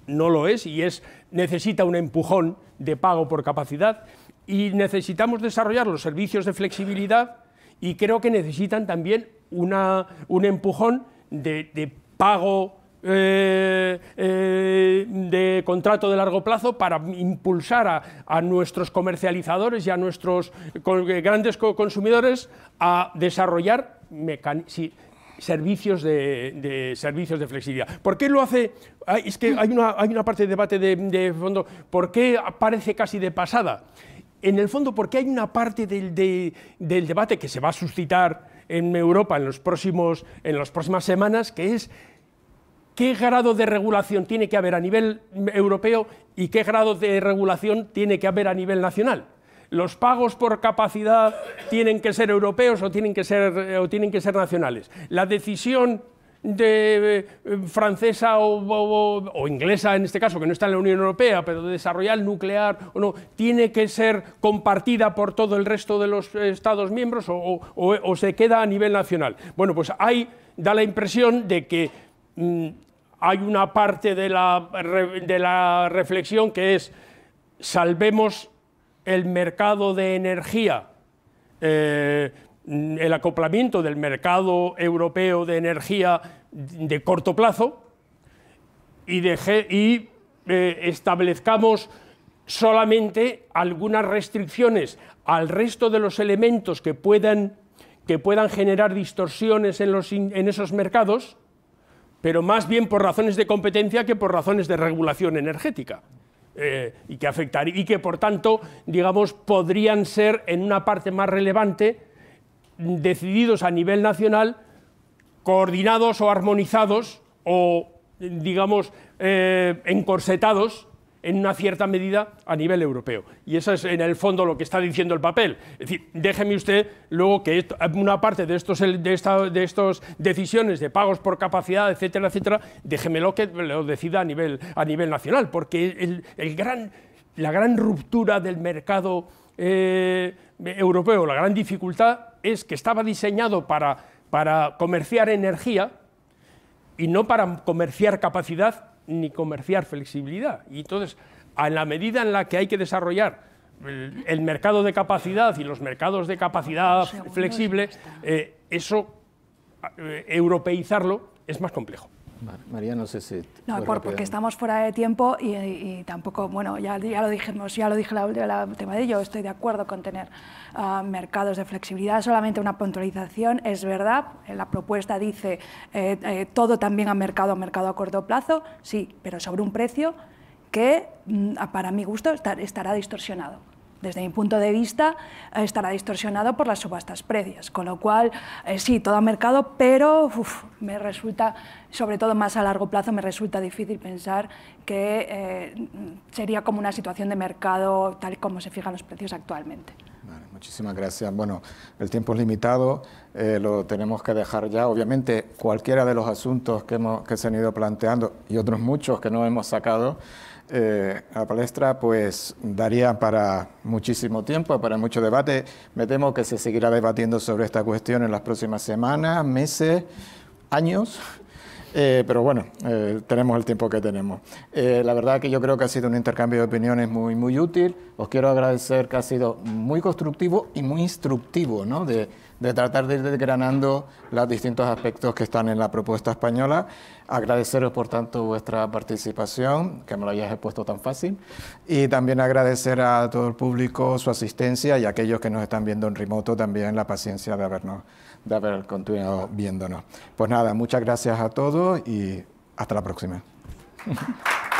no lo es y es, necesita un empujón de pago por capacidad y necesitamos desarrollar los servicios de flexibilidad y creo que necesitan también un empujón de, pago eh, eh, de contrato de largo plazo para impulsar a, nuestros comercializadores y a nuestros eh, grandes consumidores a desarrollar servicios de, servicios de flexibilidad. ¿Por qué lo hace? Es que hay una, hay una parte de debate de, fondo. ¿Por qué parece casi de pasada? En el fondo, porque hay una parte del, del debate que se va a suscitar en Europa en, los próximos, en las próximas semanas, que es qué grado de regulación tiene que haber a nivel europeo y qué grado de regulación tiene que haber a nivel nacional. Los pagos por capacidad tienen que ser europeos o tienen que ser, eh, o tienen que ser nacionales. La decisión de, eh, francesa o, o, inglesa, en este caso, que no está en la Unión Europea, pero de desarrollar nuclear o no, tiene que ser compartida por todo el resto de los Estados miembros o, se queda a nivel nacional. Bueno, pues ahí da la impresión de que mm, hay una parte de la, de la reflexión que es salvemos el mercado de energía eh, el acoplamiento del mercado europeo de energía de corto plazo y, eh, establezcamos solamente algunas restricciones al resto de los elementos que puedan, generar distorsiones en, esos mercados, pero más bien por razones de competencia que por razones de regulación energética. Eh, y que y que por tanto, digamos, podrían ser en una parte más relevante decididos a nivel nacional, coordinados o armonizados o, digamos, eh, encorsetados en una cierta medida a nivel europeo. Y eso es en el fondo lo que está diciendo el papel. Es decir, déjeme usted luego que una parte de estos decisiones de pagos por capacidad, etcétera, etcétera, lo que lo decida a nivel, a nivel nacional, porque el, gran, la gran ruptura del mercado eh, europeo, la gran dificultad es que estaba diseñado para, para comerciar energía y no para comerciar capacidad ni comerciar flexibilidad. Y entonces, a la medida en la que hay que desarrollar el, mercado de capacidad y los mercados de capacidad flexible, eh, eso, eh, europeizarlo, es más complejo. María, no sé si... No, porque estamos fuera de tiempo y, tampoco, bueno, ya, lo dijimos, ya lo dije la última tema de yo estoy de acuerdo con tener ah, mercados de flexibilidad, solamente una puntualización, es verdad, eh, la propuesta dice eh, eh, todo también a mercado, a mercado a corto plazo, sí, pero sobre un precio que mm, para mi gusto estará distorsionado desde mi punto de vista, eh, estará distorsionado por las subastas previas. Con lo cual, eh, sí, todo a mercado, pero me resulta, sobre todo más a largo plazo, me resulta difícil pensar que eh, sería como una situación de mercado tal como se fijan los precios actualmente. muchísimas gracias. Bueno, el tiempo es limitado, lo tenemos que dejar ya. Obviamente, cualquiera de los asuntos que, hemos, que se han ido planteando y otros muchos que no hemos sacado, eh, la palestra pues daría para muchísimo tiempo, para mucho debate. Me temo que se seguirá debatiendo sobre esta cuestión en las próximas semanas, meses, años. Eh, pero bueno, eh, tenemos el tiempo que tenemos. la verdad que yo creo que ha sido un intercambio de opiniones muy, muy útil. Os quiero agradecer que ha sido muy constructivo y muy instructivo, ¿no? De, de tratar de ir desgranando los distintos aspectos que están en la propuesta española. Agradeceros, por tanto, vuestra participación, que me lo hayáis expuesto tan fácil, y también agradecer a todo el público su asistencia y a aquellos que nos están viendo en remoto también la paciencia de habernos de haber continuado viéndonos. Pues nada, muchas gracias a todos y hasta la próxima. (laughs)